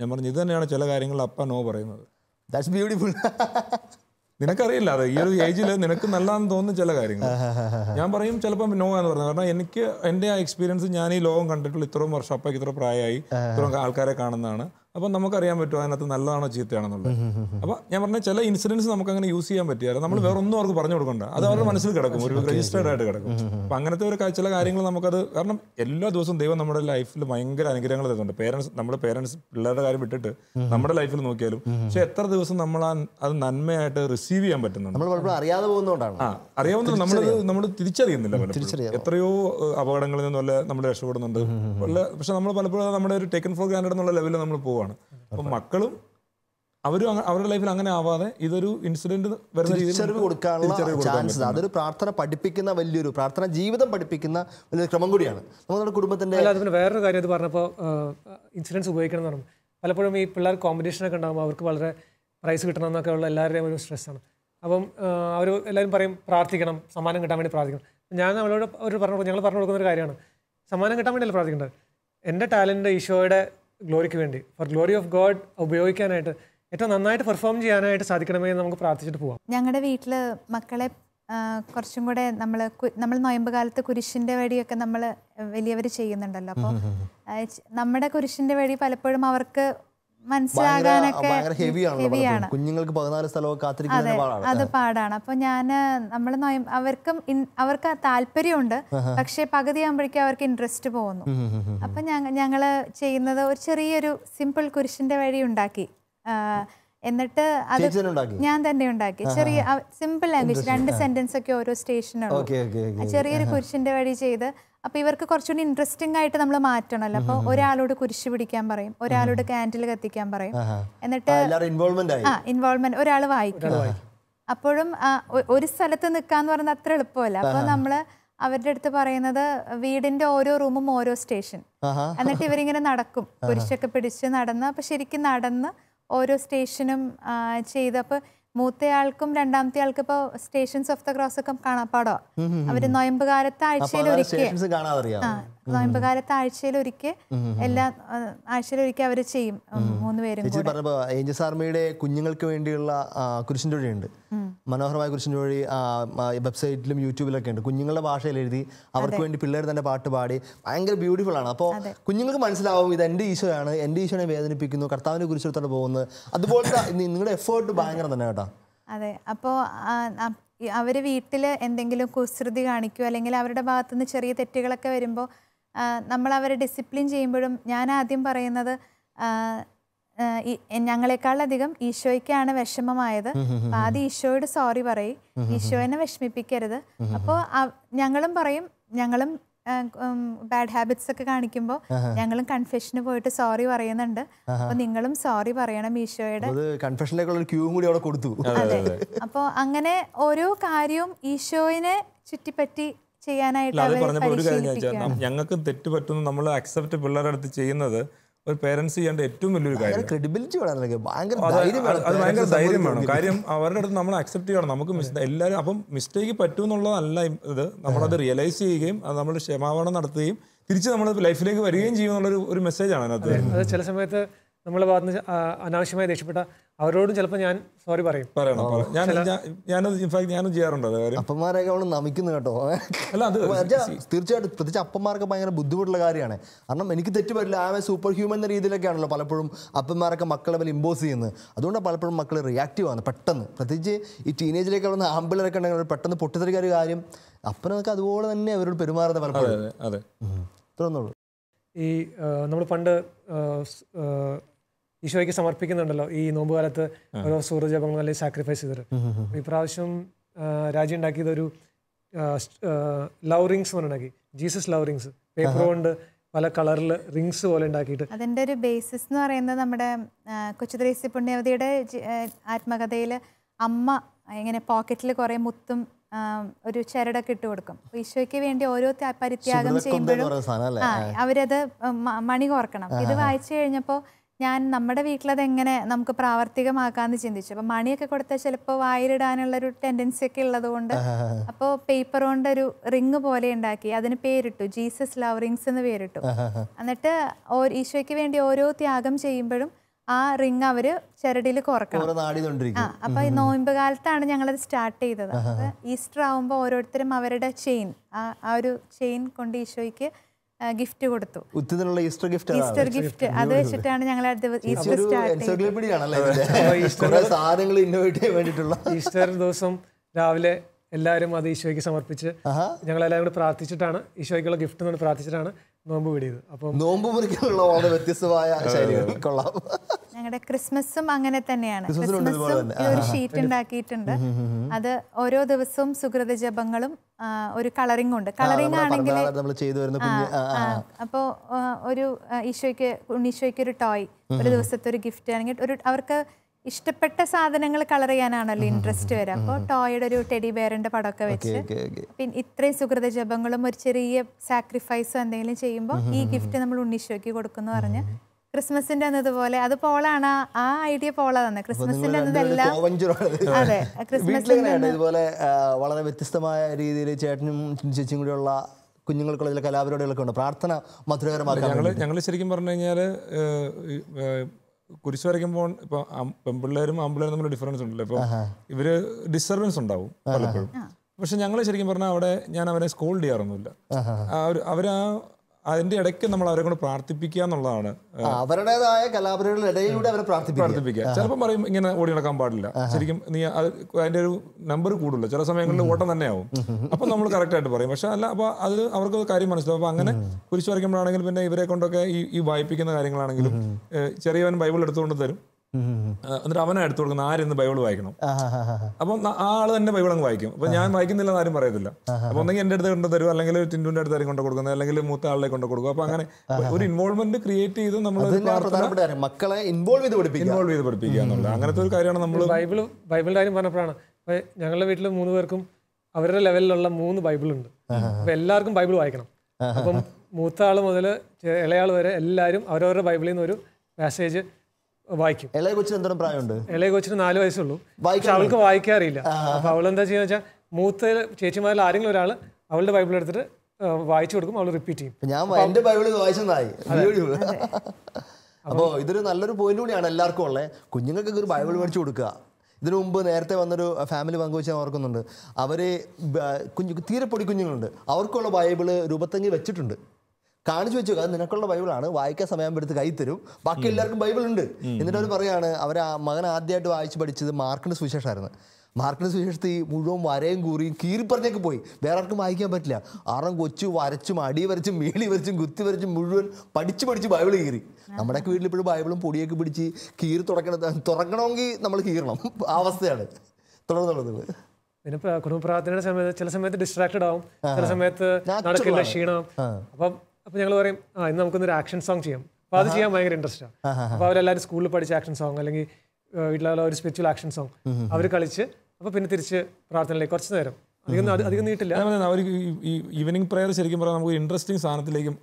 ഞാൻ പറഞ്ഞു ഇത് തന്നെയാണ് ചില കാര്യങ്ങൾ അപ്പ നോ പറയുന്നത് ദാറ്റ്സ് ബ്യൂട്ടിഫുൾ നിനക്കറിയില്ല അത് ഈ ഒരു ഏജിൽ നിനക്ക് നല്ലതാണെന്ന് തോന്നുന്ന ചില കാര്യങ്ങൾ ഞാൻ പറയും ചിലപ്പോൾ നോ എന്ന് പറഞ്ഞത് കാരണം എനിക്ക് എന്റെ ആ എക്സ്പീരിയൻസ് ഞാൻ ഈ ലോകം കണ്ടിട്ടുള്ള ഇത്രയും വർഷം അപ്പം ഇത്ര പ്രായമായി ഇത്രയും ആൾക്കാരെ കാണുന്നതാണ് അപ്പം നമുക്കറിയാൻ പറ്റും അതിനകത്ത് നല്ലതാണോ ചീത്തയാണെന്നുള്ളത് അപ്പോൾ ഞാൻ പറഞ്ഞ ചില ഇൻസിഡൻസ് നമുക്ക് അങ്ങനെ യൂസ് ചെയ്യാൻ പറ്റിയാലും നമ്മൾ വേറെ ഒന്നും അവർക്ക് പറഞ്ഞു കൊടുക്കണ്ട അത് അവരുടെ മനസ്സിൽ കിടക്കും ഒരു രജിസ്റ്റേഡ് ആയിട്ട് കിടക്കും അപ്പം അങ്ങനത്തെ ഒരു ചില കാര്യങ്ങൾ നമുക്കത് കാരണം എല്ലാ ദിവസവും ദൈവം നമ്മുടെ ലൈഫിൽ ഭയങ്കര അനുഗ്രഹങ്ങൾ തരുന്നുണ്ട് പേരൻസ് നമ്മുടെ പേരൻസ് പിള്ളേരുടെ കാര്യം വിട്ടിട്ട് നമ്മുടെ ലൈഫിൽ നോക്കിയാലും പക്ഷെ എത്ര ദിവസം നമ്മൾ അത് നന്മയായിട്ട് റിസീവ് ചെയ്യാൻ പറ്റുന്നുണ്ട് നമ്മൾ നമ്മൾ നമ്മൾ തിരിച്ചറിയുന്നില്ല പലപ്പോഴും എത്രയോ അപകടങ്ങളിൽ നിന്നല്ല നമ്മൾ രക്ഷപ്പെടുന്നുണ്ട് പക്ഷെ നമ്മൾ പലപ്പോഴും നമ്മുടെ ഒരു ടേക്കൺ ഫോർ ഗ്രാൻഡ് എന്നുള്ള ലെവലിൽ നമ്മൾ പോവാണ് ഉറപ്പാണ് അപ്പം മക്കളും അവരും അവരുടെ ലൈഫിൽ അങ്ങനെ ആവാതെ ഇതൊരു ഇൻസിഡന്റ് വരുന്ന രീതിയിൽ കൊടുക്കാനുള്ള ചാൻസ് അതൊരു പ്രാർത്ഥന പഠിപ്പിക്കുന്ന വലിയൊരു പ്രാർത്ഥന ജീവിതം പഠിപ്പിക്കുന്ന വലിയൊരു ക്രമം കൂടിയാണ് നമ്മുടെ കുടുംബത്തിന്റെ പിന്നെ വേറൊരു കാര്യം ഇത് പറഞ്ഞപ്പോൾ ഇൻസിഡൻസ് ഉപയോഗിക്കണം എന്ന് പറഞ്ഞു പലപ്പോഴും ഈ പിള്ളേർ ഒക്കെ ഉണ്ടാകുമ്പോൾ അവർക്ക് വളരെ പ്രൈസ് കിട്ടണം എന്നൊക്കെ ഉള്ള എല്ലാവരുടെയും ഒരു സ്ട്രെസ്സാണ് അപ്പം അവർ എല്ലാവരും പറയും പ്രാർത്ഥിക്കണം സമ്മാനം കിട്ടാൻ വേണ്ടി പ്രാർത്ഥിക്കണം ഞാൻ അവരോട് അവർ പറഞ്ഞു ഞങ്ങൾ പറഞ്ഞു കൊടുക്കുന്ന ഒരു കാര്യമാണ് സമ്മാനം കിട്ടാൻ വേണ്ടിയല്ലേ പ്രാർത്ഥിക്കേണ്ടത് എൻ്റെ ടാലൻറ്റ് ഈശോയുടെ ഗ്ലോറിക്ക് വേണ്ടി ഫോർ ഗ്ലോറി ഓഫ് ഗോഡ് ഉപയോഗിക്കാനായിട്ട് ഏറ്റവും നന്നായിട്ട് പെർഫോം ചെയ്യാനായിട്ട് സാധിക്കണമെങ്കിൽ നമുക്ക് പ്രാർത്ഥിച്ചിട്ട് പോവാം ഞങ്ങളുടെ വീട്ടിൽ മക്കളെ കുറച്ചും കൂടെ നമ്മൾ നമ്മൾ നോയമ്പ് കാലത്ത് കുരിശിൻ്റെ വഴിയൊക്കെ നമ്മൾ വലിയവർ ചെയ്യുന്നുണ്ടല്ലോ അപ്പോൾ നമ്മുടെ കുരിശിൻ്റെ വഴി പലപ്പോഴും അവർക്ക് മനസ്സിലാകാനൊക്കെ കുഞ്ഞുങ്ങൾക്ക് പതിനാല് സ്ഥലമൊക്കെ കാത്തിരിക്കുന്നത് അത് പാടാണ് അപ്പൊ ഞാൻ നമ്മൾ അവർക്കും അവർക്ക് താല്പര്യമുണ്ട് പക്ഷെ പകുതി ആകുമ്പോഴേക്കും അവർക്ക് ഇൻട്രസ്റ്റ് പോകുന്നു അപ്പൊ ഞങ്ങള് ചെയ്യുന്നത് ഒരു ചെറിയൊരു സിമ്പിൾ കുരിശിന്റെ വഴി ഉണ്ടാക്കി എന്നിട്ട് അത് ഞാൻ തന്നെ ഉണ്ടാക്കി ചെറിയ സിമ്പിൾ ലാംഗ്വേജ് രണ്ട് സെന്റൻസ് ഒക്കെ ഓരോ സ്റ്റേഷനുള്ളൂ ചെറിയൊരു കുരിശിന്റെ വഴി ചെയ്ത് അപ്പോൾ ഇവർക്ക് കുറച്ചുകൂടി ഇൻട്രസ്റ്റിംഗ് ആയിട്ട് നമ്മൾ മാറ്റണല്ലോ അപ്പോൾ ഒരാളോട് കുരിശ് പിടിക്കാൻ പറയും ഒരാളോട് കാൻഡിൽ കത്തിക്കാൻ പറയും എന്നിട്ട് ഇൻവോൾവ്മെന്റ് ഒരാൾ വായിക്കും അപ്പോഴും ഒരു സ്ഥലത്ത് നിൽക്കാന്ന് പറയുന്നത് അത്ര എളുപ്പമല്ല അപ്പോൾ നമ്മൾ അവരുടെ അടുത്ത് പറയുന്നത് വീടിന്റെ ഓരോ റൂമും ഓരോ സ്റ്റേഷൻ എന്നിട്ട് ഇവരിങ്ങനെ നടക്കും കുരിശൊക്കെ പിടിച്ച് നടന്ന് അപ്പോൾ ശരിക്കും നടന്ന് ഓരോ സ്റ്റേഷനും ചെയ്തപ്പോൾ മൂത്തയാൾക്കും രണ്ടാമത്തെ ആൾക്ക് ഇപ്പൊ സ്റ്റേഷൻസ് ഓഫ് ദ ക്രോസ് ഒക്കെ കാണാപ്പാടോ അവര് നോയമ്പ് കാലത്ത് ആഴ്ചയിൽ ഒരിക്കൽ നോയമ്പ് കാലത്ത് ആഴ്ചയിൽ ഒരിക്കൽ എല്ലാ ആഴ്ചയിൽ ഒരിക്കൽ അവര് ചെയ്യും മൂന്ന് പേരും ആർമിയുടെ കുഞ്ഞുങ്ങൾക്ക് വേണ്ടിയുള്ള കുരിശിൻ്റെ ഉണ്ട് മനോഹരമായ കുരിശിൻ്റെ വഴി വെബ്സൈറ്റിലും യൂട്യൂബിലൊക്കെ ഉണ്ട് കുഞ്ഞുങ്ങളുടെ ഭാഷയിൽ എഴുതി അവർക്ക് വേണ്ടി പിള്ളേർ തന്നെ പാട്ട് പാടി ഭയങ്കര ബ്യൂട്ടിഫുൾ ആണ് അപ്പോൾ കുഞ്ഞുങ്ങൾക്ക് മനസ്സിലാവും ഇത് എൻ്റെ ഈശോയാണ് എൻ്റെ ഈശോനെ വേദനിപ്പിക്കുന്നു കർത്താവിനെ കുരിശിടത്തോടെ പോകുന്നത് അതുപോലെ നിങ്ങളുടെ എഫേർട്ട് ഭയങ്കര തന്നെ കേട്ടോ അതെ അപ്പോൾ അവർ വീട്ടിൽ എന്തെങ്കിലും കുസൃതി കാണിക്കുമോ അല്ലെങ്കിൽ അവരുടെ ഭാഗത്തുനിന്ന് ചെറിയ തെറ്റുകളൊക്കെ വരുമ്പോൾ നമ്മൾ അവരെ ഡിസിപ്ലിൻ ചെയ്യുമ്പോഴും ഞാൻ ആദ്യം പറയുന്നത് ഞങ്ങളെക്കാളധികം ഈശോയ്ക്കാണ് വിഷമമായത് ആദ്യം ഈശോയോട് സോറി പറയും ഈശോയെ വിഷമിപ്പിക്കരുത് അപ്പോൾ ഞങ്ങളും പറയും ഞങ്ങളും ബാഡ് ഹാബിറ്റ്സ് ഒക്കെ കാണിക്കുമ്പോൾ ഞങ്ങളും കൺഫെഷന് പോയിട്ട് സോറി പറയുന്നുണ്ട് അപ്പൊ നിങ്ങളും സോറി പറയണം ഈശോയുടെ കൺഫെഷനിലേക്കുള്ള കൂടി കൊടുത്തു അപ്പോൾ അങ്ങനെ ഓരോ കാര്യവും ഈശോയിനെ ചുറ്റിപ്പറ്റി ചെയ്യാനായിട്ട് ഞങ്ങൾക്ക് തെറ്റ് പറ്റുന്ന നമ്മൾ അക്സെപ്റ്റ് പിള്ളേരുടെ അടുത്ത് ചെയ്യുന്നത് ഒരു പേരൻസ് ചെയ്യേണ്ട ഏറ്റവും വലിയൊരു കാര്യം ക്രെഡിബിലിറ്റി അത് ഭയങ്കര ധൈര്യം വേണം കാര്യം അവരുടെ അടുത്ത് നമ്മൾ അക്സെപ്റ്റ് ചെയ്യണം നമുക്ക് എല്ലാവരും അപ്പം മിസ്റ്റേക്ക് പറ്റുമെന്നുള്ളതല്ല ഇത് നമ്മളത് റിയലൈസ് ചെയ്യുകയും അത് നമ്മൾ ക്ഷമാപണം നടത്തുകയും തിരിച്ച് നമ്മൾ ലൈഫിലേക്ക് വരികയും ചെയ്യുമെന്നുള്ളൊരു ഒരു മെസ്സേജാണ് അതിനകത്ത് ചില സമയത്ത് നമ്മളെ ഭാഗത്ത് അനാവശ്യമായി ദേഷ്യപ്പെട്ട അവരോടും ചിലപ്പോൾ ഞാൻ സോറി പറയും പറയണം ഞാൻ ഇൻഫാക്ട് ഞാനും ചെയ്യാറുണ്ട് അപ്പന്മാരെയൊക്കെ അവൾ നമിക്കുന്നു കേട്ടോ അല്ല അത് തീർച്ചയായിട്ടും പ്രത്യേകിച്ച് അപ്പന്മാരൊക്കെ ഭയങ്കര ബുദ്ധിമുട്ടുള്ള കാര്യമാണ് കാരണം എനിക്ക് തെറ്റ് പറ്റില്ല സൂപ്പർ ഹ്യൂമൻ എന്ന രീതിയിലൊക്കെയാണല്ലോ പലപ്പോഴും അപ്പന്മാരൊക്കെ മക്കളെ വലിയ ഇമ്പോസ് ചെയ്യുന്നത് അതുകൊണ്ടാണ് പലപ്പോഴും മക്കൾ റിയാക്റ്റീവ് ആണ് പെട്ടെന്ന് പ്രത്യേകിച്ച് ഈ ടീനേജിലേക്ക് വളർന്ന ആമ്പിളിലൊക്കെ ഉണ്ടെങ്കിൽ പെട്ടെന്ന് പൊട്ടിത്തെറിക്കുക ഒരു കാര്യം അപ്പനൊക്കെ അതുപോലെ തന്നെ അവരോട് പെരുമാറുന്നത് പലപ്പോഴും അതെ ഇത്രയൊന്നുള്ളൂ ഈ നമ്മൾ പണ്ട് ഈശോയ്ക്ക് സമർപ്പിക്കുന്നുണ്ടല്ലോ ഈ നോമ്പുകാലത്ത് ഓരോ സൂര്യജപങ്ങൾ അല്ലെങ്കിൽ സാക്രിഫൈസ് ചെയ്തിട്ട് ഇപ്രാവശ്യം രാജ്യം ഉണ്ടാക്കിയത് ഒരു ലവ് റിങ്സ് പറഞ്ഞുണ്ടാക്കി ജീസസ് ലവ് റിങ്സ് പേപ്പർ കൊണ്ട് പല കളറിൽ റിങ്സ് പോലെ ഉണ്ടാക്കിയിട്ട് അതിന്റെ ഒരു ബേസിസ് എന്ന് പറയുന്നത് നമ്മുടെ കൊച്ചുദ്രേസി പുണ്യവതിയുടെ ആത്മകഥയിൽ അമ്മ ഇങ്ങനെ പോക്കറ്റിൽ കുറേ മുത്തും ഒരു ചരടൊക്കെ ഇട്ട് കൊടുക്കും ഈശോയ്ക്ക് വേണ്ടി ഓരോ പരിത്യാഗം ചെയ്യുമ്പോഴും അവരത് മണി കോർക്കണം ഇത് വായിച്ചു കഴിഞ്ഞപ്പോൾ ഞാൻ നമ്മുടെ വീട്ടിലത് എങ്ങനെ നമുക്ക് പ്രാവർത്തികമാക്കാന്ന് ചിന്തിച്ചു അപ്പോൾ മണിയൊക്കെ കൊടുത്താൽ ചിലപ്പോൾ വായിലിടാനുള്ള ഒരു ടെൻഡൻസി ഒക്കെ ഉള്ളതുകൊണ്ട് അപ്പോൾ പേപ്പർ കൊണ്ട് ഒരു റിങ് പോലെ ഉണ്ടാക്കി അതിന് പേരിട്ടു ജീസസ് ലവ് റിങ്സ് എന്ന് പേരിട്ടു എന്നിട്ട് ഈശോയ്ക്ക് വേണ്ടി ഓരോ ത്യാഗം ചെയ്യുമ്പോഴും ആ റിങ് അവര് ചരടിയിൽ കുറക്കണം ആ അപ്പൊ നോയമ്പ് കാലത്താണ് ഞങ്ങൾ അത് സ്റ്റാർട്ട് ചെയ്തത് ഈസ്റ്റർ ആവുമ്പോൾ ഓരോരുത്തരും അവരുടെ ചെയിൻ ആ ഒരു ചെയിൻ കൊണ്ട് ഈശോയ്ക്ക് ഗിഫ്റ്റ് കൊടുത്തു ഈസ്റ്റർ ഗിഫ്റ്റ് ഈസ്റ്റർ ഗിഫ്റ്റ് അത് വെച്ചിട്ടാണ് ഞങ്ങൾ ഈസ്റ്റർ ഈസ്റ്റർ ദിവസം രാവിലെ എല്ലാവരും അത് ഈശോയ്ക്ക് സമർപ്പിച്ച് ഞങ്ങൾ എല്ലാവരും കൂടി പ്രാർത്ഥിച്ചിട്ടാണ് ഈശോയ്ക്കുള്ള ഗിഫ്റ്റ് എന്ന് പ്രാർത്ഥിച്ചിട്ടാണ് നോമ്പ് വിടിയത് അപ്പം നോമ്പ് മുറിക്കാനുള്ള വളരെ വ്യത്യസ്തമായ ശൈലികൾ കൊള്ളാം ഞങ്ങളുടെ ക്രിസ്മസും അങ്ങനെ തന്നെയാണ് ക്രിസ്മസും ഒരു ഷീറ്റ് ഉണ്ടാക്കിയിട്ടുണ്ട് അത് ഓരോ ദിവസവും സുഹൃത ജപങ്ങളും ഒരു കളറിംഗ് ഉണ്ട് കളറിംഗ് ആണെങ്കിൽ അപ്പോ ഒരു ഈശോയ്ക്ക് ഉണ്ണീശോയ്ക്ക് ഒരു ടോയ് ഒരു ദിവസത്തെ ഒരു ഗിഫ്റ്റ് ആണെങ്കിൽ ഒരു അവർക്ക് ഇഷ്ടപ്പെട്ട സാധനങ്ങൾ കളർ ചെയ്യാനാണല്ലോ ഇൻട്രസ്റ്റ് വരാം അപ്പോൾ ടോയുടെ ഒരു ടെഡി ബെയറിന്റെ പടമൊക്കെ വെച്ച് പിന്നെ ഇത്രയും സുഹൃത ജപങ്ങളും ഒരു ചെറിയ സാക്രിഫൈസും എന്തെങ്കിലും ചെയ്യുമ്പോൾ ഈ ഗിഫ്റ്റ് നമ്മൾ ഉണ്ണീശോയ്ക്ക് കൊടുക്കുന്നു പറഞ്ഞ് ക്രിസ്മസിന്റെ അന്നതുപോലെ അത് പോളാണ് ആ ഐഡിയ പോള തന്നെ ക്രിസ്മസിന്റെ അന്നതെല്ലാം അതെ ക്രിസ്മസിന്റെ ഇതുപോലെ വളരെ വ്യത്യസ്തമായ രീതിയിൽ ചേട്ടനും ചേച്ചിയും കൂടിയുള്ള കുഞ്ഞുങ്ങൾക്കുള്ള ചില കലാപരിപാടികളൊക്കെ ഉണ്ട് പ്രാർത്ഥന മധുരകരമാക്കാൻ ഞങ്ങൾ ഞങ്ങൾ ശരിക്കും പറഞ്ഞു കഴിഞ്ഞാൽ കുരിശ് വരയ്ക്കുമ്പോൾ ഇപ്പൊ പെൺപിള്ളേരും ആമ്പിള്ളേരും തമ്മിൽ ഡിഫറൻസ് ഉണ്ടല്ലോ ഇപ്പൊ ഇവര് ഡിസ്റ്റർബൻസ് ഉണ്ടാവും പലപ്പോഴും പക്ഷെ ഞങ്ങൾ ശരിക്കും പറഞ്ഞാൽ അവിടെ ഞാൻ അവരെ സ്കോൾഡ് ചെയ്യാറൊന്നുമില്ല അവർ ആ അതിന്റെ ഇടയ്ക്ക് നമ്മൾ അവരെ കൊണ്ട് പ്രാർത്ഥിപ്പിക്കുക എന്നുള്ളതാണ് അവരുടേതായ കലാപരികളിടയിലൂടെ അവരെ പ്രാർത്ഥിപ്പിക്കുക ചിലപ്പോൾ പറയും ഇങ്ങനെ ഓടി നടക്കാൻ പാടില്ല ശരിക്കും നീ അതിന്റെ ഒരു നമ്പർ കൂടില്ല ചില സമയങ്ങളിൽ ഓട്ടം തന്നെയാവും അപ്പൊ നമ്മൾ കറക്റ്റ് ആയിട്ട് പറയും പക്ഷെ അല്ല അപ്പോൾ അത് അവർക്ക് കാര്യം മനസ്സിലാവും അപ്പൊ അങ്ങനെ കുരിശ് വരയ്ക്കുമ്പോഴാണെങ്കിലും പിന്നെ ഇവരെ കൊണ്ടൊക്കെ ഈ ഈ വായിപ്പിക്കുന്ന കാര്യങ്ങളാണെങ്കിലും ചെറിയവൻ ബൈബിൾ എടുത്തുകൊണ്ട് തരും എന്നിട്ട് അവനെ എടുത്തു കൊടുക്കുന്ന ആരെന്ന് ബൈബിൾ വായിക്കണം അപ്പൊ ആ ആള് തന്നെ ബൈബിൾ അങ്ങ് വായിക്കും അപ്പൊ ഞാൻ വായിക്കുന്നില്ല എന്ന് ആരും പറയത്തില്ല അപ്പൊ ഒന്നെങ്കിൽ എൻ്റെ അടുത്ത് കൊണ്ട് തരും അല്ലെങ്കിൽ ടിൻറ്റുവിൻ്റെ അടുത്ത് ആരും കൊണ്ട് കൊടുക്കുന്നത് അല്ലെങ്കിൽ മൂത്ത ആളിലേക്ക് കൊണ്ട് കൊടുക്കും അപ്പൊ അങ്ങനെ ഒരു ഇൻവോൾവ്മെന്റ് ക്രിയേറ്റ് ചെയ്ത് നമ്മൾ മക്കളെ ഇൻവോൾവ് ചെയ്ത് ഇൻവോൾവ് ചെയ്ത് പഠിപ്പിക്കുക എന്നുള്ളത് അങ്ങനത്തെ ഒരു കാര്യമാണ് നമ്മൾ ബൈബിൾ ബൈബിളിന്റെ കാര്യം പറഞ്ഞപ്പോഴാണ് ഞങ്ങളുടെ വീട്ടിൽ മൂന്ന് പേർക്കും അവരുടെ ലെവലിലുള്ള മൂന്ന് ബൈബിളുണ്ട് അപ്പൊ എല്ലാവർക്കും ബൈബിൾ വായിക്കണം അപ്പം മൂത്ത ആൾ മുതൽ ഇളയാൾ വരെ എല്ലാവരും അവരവരുടെ ബൈബിളിൽ നിന്ന് ഒരു മെസ്സേജ് വായിക്കും ഇളയ കൊച്ചിന് എന്തോ പ്രായമുണ്ട് ഇളയ കൊച്ചിന് നാല് വയസ്സുള്ളൂ പക്ഷെ അവൾക്ക് വായിക്കാറില്ല അപ്പൊ അവൾ എന്താ ചെയ്യുന്ന വെച്ചാൽ മൂത്ത ചേച്ചിമാരിൽ ആരെങ്കിലും ഒരാൾ അവളുടെ ബൈബിൾ എടുത്തിട്ട് വായിച്ചു കൊടുക്കും അവൾ റിപ്പീറ്റ് ചെയ്യും ഞാൻ എന്റെ ബൈബിൾ വായിച്ചതായി അപ്പോൾ ഇതൊരു നല്ലൊരു പോയിന്റ് കൂടിയാണ് എല്ലാവർക്കും ഉള്ളത് കുഞ്ഞുങ്ങൾക്കൊക്കെ ഒരു ബൈബിൾ മേടിച്ചു കൊടുക്കുക ഇതിനു മുമ്പ് നേരത്തെ വന്നൊരു ഫാമിലി പങ്കുവെച്ച് ഓർക്കുന്നുണ്ട് അവര് കുഞ്ഞു തീരെ പൊടി കുഞ്ഞുങ്ങളുണ്ട് അവർക്കുള്ള ബൈബിള് രൂപത്തെങ്കിൽ വെച്ചിട്ടുണ്ട് കാണിച്ചു വെച്ചു അത് നിനക്കുള്ള ബൈബിളാണ് വായിക്കാൻ സമയമാകുമ്പോഴത്ത് കൈ തരും ബാക്കി എല്ലാവർക്കും ബൈബിൾ ഉണ്ട് എന്നിട്ട് അവർ പറയാണ് അവർ മകൻ ആദ്യമായിട്ട് വായിച്ച് പഠിച്ചത് മാർക്കിൻ്റെ സുവിശേഷമായിരുന്നു മാർക്കിൻ്റെ സുവിശേഷത്തിൽ മുഴുവൻ വരയും കൂറിയും കീറിപ്പറഞ്ഞൊക്കെ പോയി വേറെ ആർക്കും വായിക്കാൻ പറ്റില്ല ആറും കൊച്ചു വരച്ചും അടി വരച്ചും മേളി വരച്ചും കുത്തി വരച്ചും മുഴുവൻ പഠിച്ച് പഠിച്ച് ബൈബിൾ കീറി നമ്മുടെയൊക്കെ വീട്ടിൽ ഇപ്പോഴും ബൈബിളും പൊടിയൊക്കെ പിടിച്ച് കീറി തുറക്കണം തുറക്കണമെങ്കിൽ നമ്മൾ കീറണം ആ അവസ്ഥയാണ് തുടർന്നുള്ളത് പിന്നെ കുടുംബ പ്രാർത്ഥനയുടെ സമയത്ത് ചില സമയത്ത് ഡിസ്ട്രാക്റ്റഡ് ആവും ചില സമയത്ത് നടക്കില്ല ക്ഷീണം അപ്പം അപ്പോൾ ഞങ്ങൾ പറയും ആ ഇന്ന് നമുക്കൊന്നൊരു ആക്ഷൻ സോങ് ചെയ്യാം അപ്പോൾ അത് ചെയ്യാൻ ഭയങ്കര ആണ് അപ്പൊ അവരെല്ലാവരും സ്കൂളിൽ പഠിച്ച ആക്ഷൻ സോങ് അല്ലെങ്കിൽ വീട്ടിലുള്ള ഒരു സ്പിരിച്വൽ ആക്ഷൻ സോങ് അവർ കളിച്ച് അപ്പോൾ പിന്നെ തിരിച്ച് പ്രാർത്ഥനയിലേക്ക് കുറച്ച് നേരം അധികം അധികം നീട്ടില്ല ഈവനിങ് പ്രയർ ശരിക്കും പറഞ്ഞാൽ നമുക്ക് ഇൻട്രസ്റ്റിംഗ് സാധനത്തിലേക്കും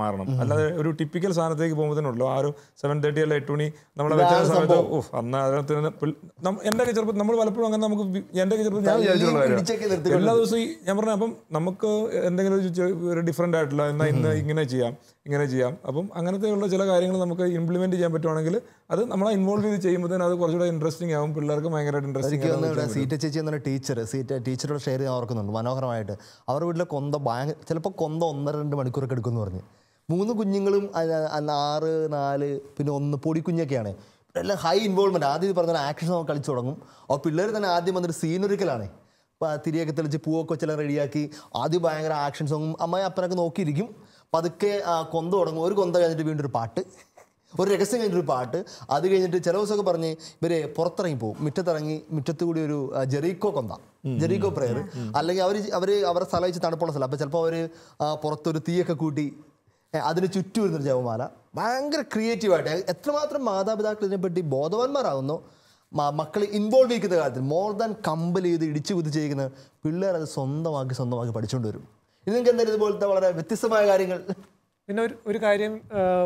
മാറണം അല്ലാതെ ഒരു ടിപ്പിക്കൽ സാധനത്തേക്ക് പോകുമ്പോഴത്തേനുള്ളൂ ആ ഒരു സെവൻ തേർട്ടി അല്ല എട്ട് മണി നമ്മളെ വെച്ച സമയത്ത് ഓഹ് അന്ന് അതിനകത്ത് എൻ്റെ ചെറുപ്പം നമ്മൾ പലപ്പോഴും അങ്ങനെ നമുക്ക് എൻ്റെ ചെറുപ്പം എല്ലാ ദിവസവും ഞാൻ പറഞ്ഞു അപ്പം നമുക്ക് എന്തെങ്കിലും ഒരു ഡിഫറെൻ്റ് ആയിട്ടുള്ള എന്നാൽ ഇന്ന് ഇങ്ങനെ ചെയ്യാം ഇങ്ങനെ ചെയ്യാം അപ്പം അങ്ങനത്തെയുള്ള ചില കാര്യങ്ങൾ നമുക്ക് ഇംപ്ലിമെൻറ്റ് ചെയ്യാൻ പറ്റുവാണെങ്കിൽ അത് നമ്മളെ ഇൻവോൾവ് ചെയ്ത് ചെയ്യുമ്പോൾ അത് കുറച്ചുകൂടെ ഇൻട്രസ്റ്റിംഗ് ആവും പിള്ളേർക്ക് ഭയങ്കരമായിട്ട് ഇൻട്രസ്റ്റിംഗ് സീറ്റ ചേച്ചി എന്നൊരു ടീച്ചർ സീറ്റ ടീച്ചറോട് ഷെയർ ചെയ്യാൻ ഓർക്കുന്നുണ്ട് മനോഹരമായിട്ട് അവരുടെ വീട്ടിലെ കൊന്ത ഭയങ്കര ചിലപ്പോൾ കൊന്ത ഒന്നര രണ്ട് മണിക്കൂറൊക്കെ എടുക്കുമെന്ന് പറഞ്ഞു ഉണ്ടായിരുന്നു മൂന്ന് കുഞ്ഞുങ്ങളും ആറ് നാല് പിന്നെ ഒന്ന് പൊടിക്കുഞ്ഞൊക്കെയാണ് എല്ലാം ഹൈ ഇൻവോൾവ്മെൻറ്റ് ആദ്യം ഇത് പറഞ്ഞ ആക്ഷൻ നമുക്ക് കളിച്ചു തുടങ്ങും ആ പിള്ളേർ തന്നെ ആദ്യം വന്നിട്ട് സീനൊരുക്കലാണ് അപ്പോൾ തിരിയൊക്കെ തെളിച്ച് പൂവൊക്കെ വെച്ചെല്ലാം റെഡിയാക്കി ആദ്യം ഭയങ്കര ആക്ഷൻ സോങ്ങും അമ്മയും അപ്പനൊക്കെ നോക്കിയിരിക്കും പതുക്കെ കൊന്ത തുടങ്ങും ഒരു കൊന്ത കഴിഞ്ഞിട്ട് വീണ്ടും ഒരു പാട്ട് ഒരു രഹസ്യം കഴിഞ്ഞിട്ടൊരു പാട്ട് അത് കഴിഞ്ഞിട്ട് ചില ദിവസമൊക്കെ പറഞ്ഞ് ഇവര് പുറത്തിറങ്ങി പോകും മുറ്റത്തിറങ്ങി മുറ്റത്ത് കൂടി ഒരു ജെറീക്കോ കൊന്ത ജെറീക്കോ പ്രയർ അല്ലെങ്കിൽ അവർ അവർ അവരുടെ സ്ഥലം വെച്ച് തണുപ്പുള്ള സ്ഥലം അപ്പം ചിലപ്പോൾ അവർ പുറത്തൊരു തീയൊക്കെ കൂട്ടി അതിന് ചുറ്റും വരുന്നൊരു ജവമാല ഭയങ്കര ക്രിയേറ്റീവായിട്ട് എത്രമാത്രം മാതാപിതാക്കൾ ഇതിനെപ്പറ്റി ബോധവാന്മാരാകുന്നു മക്കൾ ഇൻവോൾവ് ചെയ്യുന്ന കാര്യത്തിൽ മോർ ദാൻ കമ്പൽ ചെയ്ത് ഇടിച്ചു കുതിച്ച് ചെയ്യുന്ന പിള്ളേർ അത് സ്വന്തമാക്കി സ്വന്തമാക്കി പഠിച്ചുകൊണ്ട് വരും നിങ്ങൾക്ക് എന്തായാലും ഇതുപോലത്തെ വളരെ വ്യത്യസ്തമായ കാര്യങ്ങൾ പിന്നെ ഒരു ഒരു കാര്യം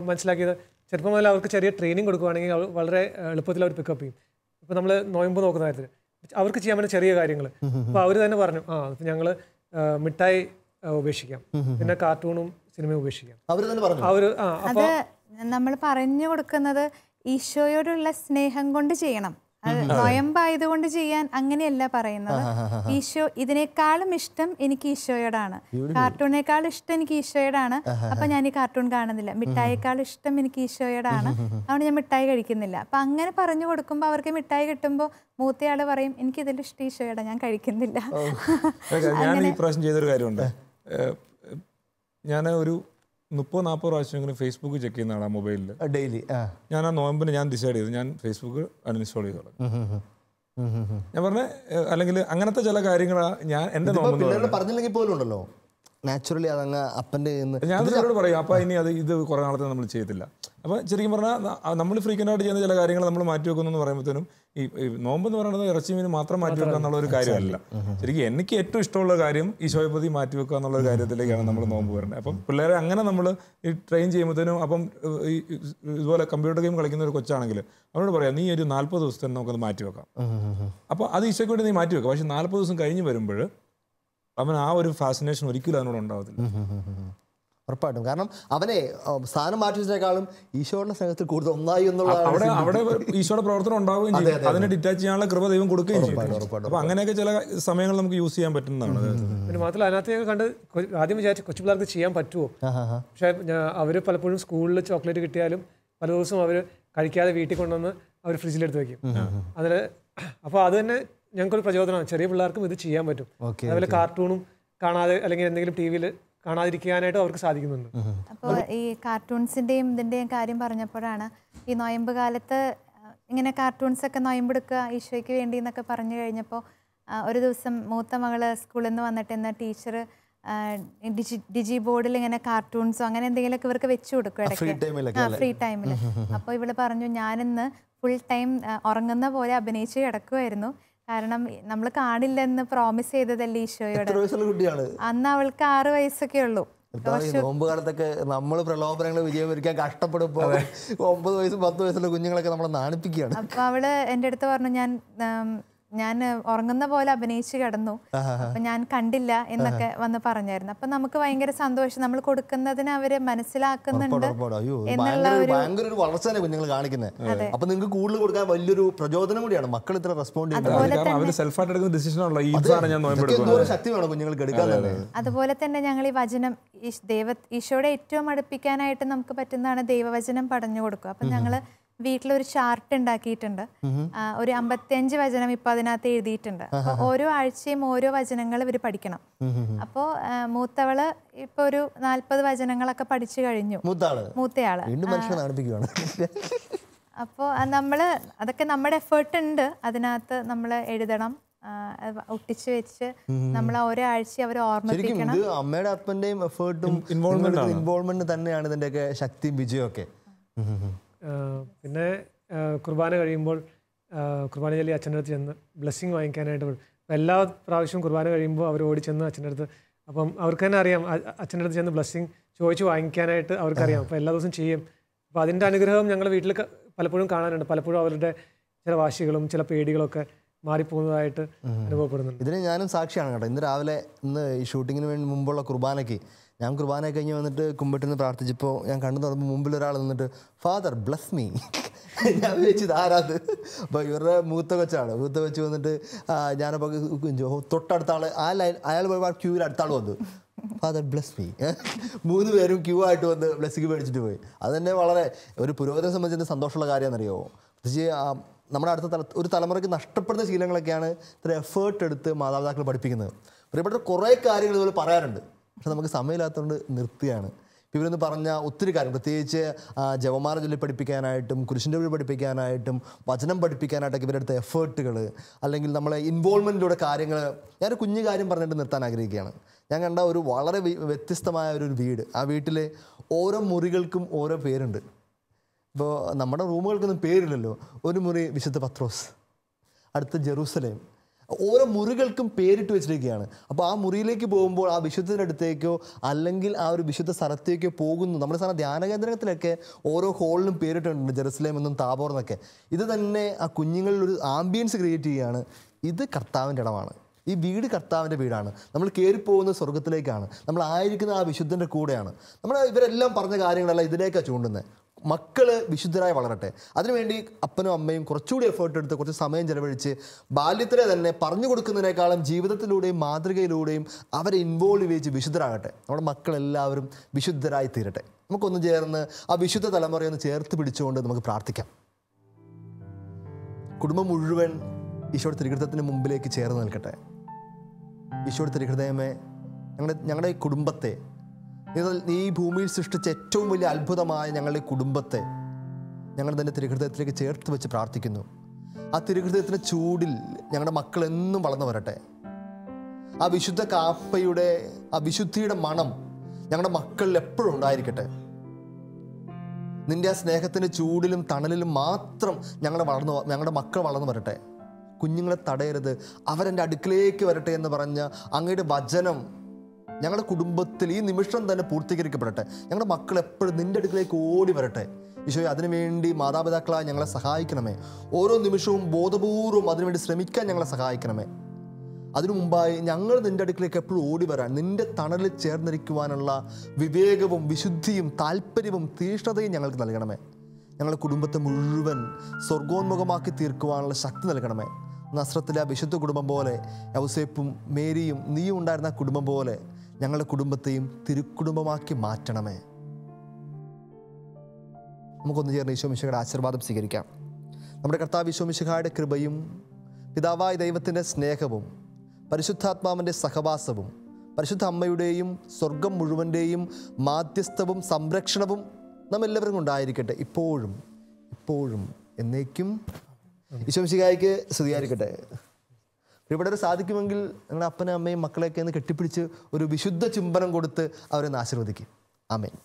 മനസ്സിലാക്കിയത് ചെറുപ്പം മുതൽ അവർക്ക് ചെറിയ ട്രെയിനിങ് കൊടുക്കുകയാണെങ്കിൽ അവർ വളരെ എളുപ്പത്തിൽ അവർ പിക്കപ്പ് ചെയ്യും ഇപ്പം നമ്മൾ നോയമ്പ് നോക്കുന്ന കാര്യത്തിൽ അവർക്ക് ചെയ്യാൻ പറ്റുന്ന ചെറിയ കാര്യങ്ങൾ അപ്പോൾ അവർ തന്നെ പറഞ്ഞു ആ ഇപ്പം ഞങ്ങൾ മിഠായി ഉപേക്ഷിക്കാം പിന്നെ കാർട്ടൂണും സിനിമയും ഉപേക്ഷിക്കാം അവര് തന്നെ പറഞ്ഞു അവർ ആ അപ്പോൾ നമ്മൾ പറഞ്ഞു കൊടുക്കുന്നത് ഈശോയോടുള്ള സ്നേഹം കൊണ്ട് ചെയ്യണം അത് നൊയമ്പായതുകൊണ്ട് ചെയ്യാൻ അങ്ങനെയല്ല പറയുന്നത് ഈശോ ഇതിനേക്കാളും ഇഷ്ടം എനിക്ക് ഈശോയോടാണ് കാർട്ടൂണിനേക്കാളും ഇഷ്ടം എനിക്ക് ഈശോയോടാണ് അപ്പൊ ഞാൻ ഈ കാർട്ടൂൺ കാണുന്നില്ല മിഠായിക്കാളും ഇഷ്ടം എനിക്ക് ഈശോയോടാണ് അതുകൊണ്ട് ഞാൻ മിഠായി കഴിക്കുന്നില്ല അപ്പൊ അങ്ങനെ പറഞ്ഞു കൊടുക്കുമ്പോൾ അവർക്ക് മിഠായി കിട്ടുമ്പോൾ മൂത്തയാള് പറയും എനിക്ക് ഇതിൽ ഇഷ്ടം ഈശോയോടാ ഞാൻ കഴിക്കുന്നില്ല ഞാൻ ഈ പ്രാവശ്യം ചെയ്തൊരു കാര്യമുണ്ട് ഞാൻ ഒരു മുപ്പത് നാൽപ്പത് പ്രാവശ്യമെങ്കിലും ഫേസ്ബുക്ക് ചെക്ക് ചെയ്യുന്നതാണ് ആ മൊബൈലിൽ ഡെയിലി ഞാൻ ആ നോയമ്പിന് ഞാൻ ഡിസൈഡ് ചെയ്തു ഞാൻ ഫേസ്ബുക്ക് അൺഇൻസ്റ്റാൾ ചെയ്ത് തുടങ്ങി ഞാൻ പറഞ്ഞ അല്ലെങ്കിൽ അങ്ങനത്തെ ചില കാര്യങ്ങളാണ് ഞാൻ എന്റെ നോമ്പ് പറഞ്ഞില്ലെങ്കിൽ പോലും ഉണ്ടല്ലോ നാച്ചുറലി അതങ്ങ് അപ്പൻ്റെ ഞാൻ നിങ്ങളോട് പറയും അപ്പം ഇനി അത് ഇത് കുറേ നാളത്തെ നമ്മൾ ചെയ്യത്തില്ല അപ്പോൾ ശരിക്കും പറഞ്ഞാൽ നമ്മൾ ഫ്രീക്വൻ്റ് ആയിട്ട് ചെയ്യുന്ന ചില കാര്യങ്ങൾ നമ്മൾ മാറ്റി വെക്കുന്നു എന്ന് പറയുമ്പോഴത്തേനും ഈ നോമ്പ് എന്ന് പറയുന്നത് ഇറച്ചി മീൻ മാത്രം മാറ്റി വെക്കുക എന്നുള്ള ഒരു കാര്യമല്ല ശരിക്കും എനിക്ക് ഏറ്റവും ഇഷ്ടമുള്ള കാര്യം ഈ ശോയപതി മാറ്റി വെക്കുക എന്നുള്ള ഒരു കാര്യത്തിലേക്കാണ് നമ്മൾ നോമ്പ് വരുന്നത് അപ്പം പിള്ളേരെ അങ്ങനെ നമ്മൾ ഈ ട്രെയിൻ ചെയ്യുമ്പോഴത്തേനും അപ്പം ഈ ഇതുപോലെ കമ്പ്യൂട്ടർ ഗെയിം കളിക്കുന്ന ഒരു കൊച്ചാണെങ്കിൽ അവരോട് പറയാം നീ ഒരു നാൽപ്പത് ദിവസത്തിന് നമുക്കത് മാറ്റി വെക്കാം അപ്പോൾ അത് ഈശോയ്ക്ക് വേണ്ടി നീ മാറ്റി വെക്കാം പക്ഷേ നാൽപ്പത് ദിവസം കഴിഞ്ഞ് വരുമ്പോൾ അവൻ ആ ഒരു ഫാസിനേഷൻ ഒരിക്കലും അതിനോട് ഉണ്ടാവത്തില്ല ഉറപ്പായിട്ടും കാരണം അവനെ സ്ഥാനം മാറ്റുന്നതിനേക്കാളും ഈശോയുടെ സ്നേഹത്തിൽ കൂടുതൽ ഒന്നായി എന്നുള്ള അവിടെ അവിടെ ഈശോയുടെ പ്രവർത്തനം ഉണ്ടാവുകയും ചെയ്യും അതിനെ ഡിറ്റാച്ച് ചെയ്യാനുള്ള കൃപ ദൈവം കൊടുക്കുകയും ചെയ്യും അപ്പൊ അങ്ങനെയൊക്കെ ചില സമയങ്ങൾ നമുക്ക് യൂസ് ചെയ്യാൻ പറ്റുന്നതാണ് പിന്നെ മാത്രമല്ല അതിനകത്ത് ഞങ്ങൾ കണ്ട് ആദ്യം വിചാരിച്ചു കൊച്ചു പിള്ളേർക്ക് ചെയ്യാൻ പറ്റുമോ പക്ഷെ അവർ പലപ്പോഴും സ്കൂളിൽ ചോക്ലേറ്റ് കിട്ടിയാലും പല ദിവസവും അവർ കഴിക്കാതെ വീട്ടിൽ കൊണ്ടുവന്ന് അവർ ഫ്രിഡ്ജിലെടുത്ത് വെക്കും അതിൽ അപ്പോൾ അത് തന്നെ ഞങ്ങൾക്കൊരു പ്രചോദനമാണ് ചെറിയ പിള്ളേർക്കും ഇത് ചെയ്യാൻ പറ്റും അതുപോലെ കാർട്ടൂണും കാണാതെ അല്ലെങ്കിൽ എന്തെങ്കിലും ടി വിയിൽ കാണാതിരിക്കാനായിട്ട് അവർക്ക് സാധിക്കുന്നുണ്ട് അപ്പോൾ ഈ കാർട്ടൂൺസിൻ്റെയും ഇതിൻ്റെയും കാര്യം പറഞ്ഞപ്പോഴാണ് ഈ നോയമ്പ് കാലത്ത് ഇങ്ങനെ കാർട്ടൂൺസ് ഒക്കെ നോയമ്പെടുക്കുക ഈശോയ്ക്ക് വേണ്ടി എന്നൊക്കെ പറഞ്ഞു കഴിഞ്ഞപ്പോൾ ഒരു ദിവസം മൂത്ത മകള് സ്കൂളിൽ നിന്ന് വന്നിട്ട് എന്ന ടീച്ചർ ഡിജി ഡിജി ബോർഡിൽ ഇങ്ങനെ കാർട്ടൂൺസോ അങ്ങനെ എന്തെങ്കിലുമൊക്കെ ഇവർക്ക് വെച്ചു കൊടുക്കും ഇടയ്ക്ക് ആ ഫ്രീ ടൈമിൽ അപ്പോൾ ഇവിടെ പറഞ്ഞു ഞാനിന്ന് ഫുൾ ടൈം ഉറങ്ങുന്ന പോലെ അഭിനയിച്ച് കിടക്കുമായിരുന്നു കാരണം നമ്മൾ കാണില്ലെന്ന് പ്രോമിസ് ചെയ്തതല്ലേ ഈശോയോട് കുട്ടിയാണ് അന്ന് അവൾക്ക് ആറ് വയസ്സൊക്കെ ഉള്ളൂ നോമ്പ് കാലത്തൊക്കെ നമ്മൾ പ്രലോഭനങ്ങൾ വരിക്കാൻ കഷ്ടപ്പെടുമ്പോൾ ഒമ്പത് വയസ്സ് പത്ത് വയസ്സുള്ള കുഞ്ഞുങ്ങളൊക്കെ നമ്മളെ നാണിപ്പിക്കുകയാണ് അപ്പൊ അവള് എൻ്റെ അടുത്ത് പറഞ്ഞു ഞാൻ ഞാൻ ഉറങ്ങുന്ന പോലെ അഭിനയിച്ച് കിടന്നു അപ്പൊ ഞാൻ കണ്ടില്ല എന്നൊക്കെ വന്ന് പറഞ്ഞായിരുന്നു അപ്പൊ നമുക്ക് ഭയങ്കര സന്തോഷം നമ്മൾ കൊടുക്കുന്നതിന് അവര് മനസ്സിലാക്കുന്നുണ്ട് വളർച്ചയാണ് കുഞ്ഞുങ്ങൾ കാണിക്കുന്നത് അപ്പൊ നിങ്ങൾക്ക് കൂടുതൽ കൊടുക്കാൻ വലിയൊരു പ്രചോദനം കൂടിയാണ് മക്കൾ ഇത്ര റെസ്പോണ്ട് ശക്തി വേണം കുഞ്ഞുങ്ങൾക്ക് എടുക്കാൻ അതുപോലെ തന്നെ ഞങ്ങൾ ഈ വചനം ദൈവ ഈശോയുടെ ഏറ്റവും അടുപ്പിക്കാനായിട്ട് നമുക്ക് പറ്റുന്നതാണ് ദൈവവചനം പറഞ്ഞു കൊടുക്കുക അപ്പൊ ഞങ്ങള് വീട്ടിലൊരു ചാർട്ട് ഉണ്ടാക്കിയിട്ടുണ്ട് ഒരു അമ്പത്തിയഞ്ച് വചനം ഇപ്പൊ അതിനകത്ത് എഴുതിയിട്ടുണ്ട് ഓരോ ആഴ്ചയും ഓരോ വചനങ്ങൾ ഇവർ പഠിക്കണം അപ്പോ മൂത്തവള് ഇപ്പൊ ഒരു നാല്പത് വചനങ്ങളൊക്കെ പഠിച്ചു കഴിഞ്ഞു മൂത്തയാള് അപ്പോൾ നമ്മൾ അതൊക്കെ നമ്മുടെ എഫേർട്ട് ഉണ്ട് അതിനകത്ത് നമ്മൾ എഴുതണം ഒട്ടിച്ചു വെച്ച് നമ്മൾ ഓരോ ആഴ്ച അവർ ഓർമ്മിപ്പിക്കണം അമ്മയുടെ അപ്പന്റെയും എഫേർട്ടും ഇൻവോൾവ്മെന്റ് തന്നെയാണ് ഇതിന്റെയൊക്കെ ശക്തിയും വിജയമൊക്കെ പിന്നെ കുർബാന കഴിയുമ്പോൾ കുർബാന ചൊല്ലി അച്ഛൻ്റെ അടുത്ത് ചെന്ന് ബ്ലെസ്സിങ് വാങ്ങിക്കാനായിട്ട് എല്ലാ പ്രാവശ്യവും കുർബാന കഴിയുമ്പോൾ അവർ ഓടി ചെന്ന് അച്ഛൻ്റെ അടുത്ത് അപ്പം അവർക്ക് തന്നെ അറിയാം അച്ഛൻ്റെ അടുത്ത് ചെന്ന് ബ്ലെസ്സിങ് ചോദിച്ച് വാങ്ങിക്കാനായിട്ട് അവർക്കറിയാം അപ്പോൾ എല്ലാ ദിവസവും ചെയ്യും അപ്പോൾ അതിൻ്റെ അനുഗ്രഹം ഞങ്ങളുടെ വീട്ടിൽ പലപ്പോഴും കാണാനുണ്ട് പലപ്പോഴും അവരുടെ ചില വാശികളും ചില പേടികളൊക്കെ മാറിപ്പോകുന്നതായിട്ട് അനുഭവപ്പെടുന്നുണ്ട് ഇതിന് ഞാനും സാക്ഷിയാണ് കേട്ടോ ഇന്ന് രാവിലെ ഇന്ന് ഈ ഷൂട്ടിങ്ങിന് വേണ്ടി മുമ്പുള്ള കുർബാനയ്ക്ക് ഞാൻ കുർബാന കഴിഞ്ഞ് വന്നിട്ട് കുമ്പിട്ടിന്ന് പ്രാർത്ഥിച്ചപ്പോൾ ഞാൻ കണ്ടു തുറന്നപ്പോൾ മുമ്പിൽ ഒരാൾ നിന്നിട്ട് ഫാദർ ബ്ലസ് മീ ഞാൻ വിളിച്ചത് ആരാത് അപ്പോൾ ഇവരുടെ മൂത്ത കൊച്ചാണ് മൂത്ത കൊച്ച് വന്നിട്ട് ഞാനപ്പോൾ തൊട്ടടുത്ത ആൾ ആ ലൈൻ അയാൾ പോയി ക്യൂവിൽ അടുത്താൾ വന്നു ഫാദർ ബ്ലസ് മീ മൂന്ന് പേരും ക്യൂ ആയിട്ട് വന്ന് ബ്ലസ്സിക്ക് മേടിച്ചിട്ട് പോയി അത് തന്നെ വളരെ ഒരു പുരോഗതിയെ സംബന്ധിച്ച് സന്തോഷമുള്ള കാര്യമെന്നറിയോ പ്രത്യേകിച്ച് നമ്മുടെ അടുത്ത തല ഒരു തലമുറയ്ക്ക് നഷ്ടപ്പെടുന്ന ശീലങ്ങളൊക്കെയാണ് ഇത്ര എഫേർട്ട് എടുത്ത് മാതാപിതാക്കൾ പഠിപ്പിക്കുന്നത് പ്രിയപ്പെട്ട കുറേ കാര്യങ്ങൾ ഇതുപോലെ പറയാറുണ്ട് പക്ഷെ നമുക്ക് സമയമില്ലാത്തതുകൊണ്ട് നിർത്തുകയാണ് ഇവരൊന്ന് പറഞ്ഞ ഒത്തിരി കാര്യം പ്രത്യേകിച്ച് ജവമാല ചൊല്ലി പഠിപ്പിക്കാനായിട്ടും കുരിശിൻ്റെ വഴി പഠിപ്പിക്കാനായിട്ടും വചനം പഠിപ്പിക്കാനായിട്ടൊക്കെ ഇവരെടുത്ത എഫേർട്ടുകൾ അല്ലെങ്കിൽ നമ്മളെ ഇൻവോൾവ്മെൻറ്റിലൂടെ കാര്യങ്ങൾ ഞാൻ കുഞ്ഞു കാര്യം പറഞ്ഞിട്ട് നിർത്താൻ ആഗ്രഹിക്കുകയാണ് ഞാൻ കണ്ട ഒരു വളരെ വ്യത്യസ്തമായ ഒരു വീട് ആ വീട്ടിൽ ഓരോ മുറികൾക്കും ഓരോ പേരുണ്ട് ഇപ്പോൾ നമ്മുടെ റൂമുകൾക്കൊന്നും പേരില്ലല്ലോ ഒരു മുറി വിശുദ്ധ പത്രോസ് അടുത്ത ജെറൂസലേം ഓരോ മുറികൾക്കും പേരിട്ട് വെച്ചിരിക്കുകയാണ് അപ്പോൾ ആ മുറിയിലേക്ക് പോകുമ്പോൾ ആ വിശുദ്ധത്തിനടുത്തേക്കോ അല്ലെങ്കിൽ ആ ഒരു വിശുദ്ധ സ്ഥലത്തേക്കോ പോകുന്നു നമ്മുടെ സാധാരണ ധ്യാനകേന്ദ്രത്തിലൊക്കെ ഓരോ ഹോളിലും പേരിട്ടുണ്ട് ജെറുസലേം എന്നും താബോർ എന്നൊക്കെ ഇത് തന്നെ ആ കുഞ്ഞുങ്ങളിൽ ഒരു ആംബിയൻസ് ക്രിയേറ്റ് ചെയ്യുകയാണ് ഇത് കർത്താവിൻ്റെ ഇടമാണ് ഈ വീട് കർത്താവിൻ്റെ വീടാണ് നമ്മൾ കയറിപ്പോകുന്ന സ്വർഗത്തിലേക്കാണ് നമ്മൾ ആയിരിക്കുന്ന ആ വിശുദ്ധൻ്റെ കൂടെയാണ് നമ്മൾ ഇവരെല്ലാം പറഞ്ഞ കാര്യങ്ങളെല്ലാം ഇതിലേക്കാണ് ചൂണ്ടുന്നത് മക്കൾ വിശുദ്ധരായി വളരട്ടെ അതിനുവേണ്ടി അപ്പനും അമ്മയും കുറച്ചുകൂടി എഫേർട്ട് എടുത്ത് കുറച്ച് സമയം ചെലവഴിച്ച് ബാല്യത്തിലെ തന്നെ പറഞ്ഞു കൊടുക്കുന്നതിനേക്കാളും ജീവിതത്തിലൂടെയും മാതൃകയിലൂടെയും അവരെ ഇൻവോൾവ് ചെയ്ച്ച് വിശുദ്ധരാകട്ടെ നമ്മുടെ മക്കളെല്ലാവരും വിശുദ്ധരായി തീരട്ടെ നമുക്കൊന്ന് ചേർന്ന് ആ വിശുദ്ധ തലമുറയൊന്ന് ചേർത്ത് പിടിച്ചുകൊണ്ട് നമുക്ക് പ്രാർത്ഥിക്കാം കുടുംബം മുഴുവൻ ഈശോയുടെ തിരുഹൃതത്തിന് മുമ്പിലേക്ക് ചേർന്ന് നിൽക്കട്ടെ ഈശോയുടെ തിരുകൃതയമേ ഞങ്ങളുടെ ഞങ്ങളുടെ കുടുംബത്തെ നീ ഈ ഭൂമിയിൽ സൃഷ്ടിച്ച ഏറ്റവും വലിയ അത്ഭുതമായ ഞങ്ങളുടെ കുടുംബത്തെ ഞങ്ങൾ തന്നെ തിരുഹൃദയത്തിലേക്ക് ചേർത്ത് വെച്ച് പ്രാർത്ഥിക്കുന്നു ആ തിരുഹൃദയത്തിൻ്റെ ചൂടിൽ ഞങ്ങളുടെ മക്കൾ എന്നും വളർന്നു വരട്ടെ ആ വിശുദ്ധ കാപ്പയുടെ ആ വിശുദ്ധിയുടെ മണം ഞങ്ങളുടെ മക്കളിൽ എപ്പോഴും ഉണ്ടായിരിക്കട്ടെ നിന്റെ ആ സ്നേഹത്തിൻ്റെ ചൂടിലും തണലിലും മാത്രം ഞങ്ങളെ വളർന്നു ഞങ്ങളുടെ മക്കൾ വളർന്നു വരട്ടെ കുഞ്ഞുങ്ങളെ തടയരുത് അവരെൻ്റെ അടുക്കിലേക്ക് വരട്ടെ എന്ന് പറഞ്ഞ അങ്ങയുടെ വചനം ഞങ്ങളുടെ കുടുംബത്തിൽ ഈ നിമിഷം തന്നെ പൂർത്തീകരിക്കപ്പെടട്ടെ ഞങ്ങളുടെ മക്കൾ എപ്പോഴും നിന്റെ അടുക്കിലേക്ക് ഓടി വരട്ടെ ഈശോയെ അതിനുവേണ്ടി മാതാപിതാക്കളായി ഞങ്ങളെ സഹായിക്കണമേ ഓരോ നിമിഷവും ബോധപൂർവ്വം അതിനുവേണ്ടി ശ്രമിക്കാൻ ഞങ്ങളെ സഹായിക്കണമേ അതിനു മുമ്പായി ഞങ്ങൾ നിന്റെ അടുക്കിലേക്ക് എപ്പോഴും ഓടി വരാൻ നിന്റെ തണലിൽ ചേർന്നിരിക്കുവാനുള്ള വിവേകവും വിശുദ്ധിയും താല്പര്യവും തീഷ്ണതയും ഞങ്ങൾക്ക് നൽകണമേ ഞങ്ങളുടെ കുടുംബത്തെ മുഴുവൻ സ്വർഗോന്മുഖമാക്കി തീർക്കുവാനുള്ള ശക്തി നൽകണമേ നസ്രത്തിലെ വിശുദ്ധ കുടുംബം പോലെ യൗസേപ്പും മേരിയും നീയും ഉണ്ടായിരുന്ന കുടുംബം പോലെ ഞങ്ങളുടെ കുടുംബത്തെയും തിരുക്കുടുംബമാക്കി മാറ്റണമേ നമുക്കൊന്ന് ചേർന്ന് ഈശോമിശയുടെ ആശീർവാദം സ്വീകരിക്കാം നമ്മുടെ കർത്താവ് ഈശോമിശിഹായുടെ കൃപയും പിതാവായ ദൈവത്തിൻ്റെ സ്നേഹവും പരിശുദ്ധാത്മാവിൻ്റെ സഹവാസവും പരിശുദ്ധ അമ്മയുടെയും സ്വർഗം മുഴുവൻ്റെയും മാധ്യസ്ഥവും സംരക്ഷണവും നമ്മെല്ലാവരും ഉണ്ടായിരിക്കട്ടെ ഇപ്പോഴും ഇപ്പോഴും എന്നേക്കും ഈശോമിശിഹായ്ക്ക് സ്തുതിയായിരിക്കട്ടെ ഇവിടെ ഒരു സാധിക്കുമെങ്കിൽ നിങ്ങളുടെ അപ്പനും അമ്മയും മക്കളെയൊക്കെ ഒന്ന് കെട്ടിപ്പിടിച്ച് ഒരു വിശുദ്ധ ചുംബനം കൊടുത്ത് അവരെ ഒന്ന് ആശീർവദിക്കും ആമേൻ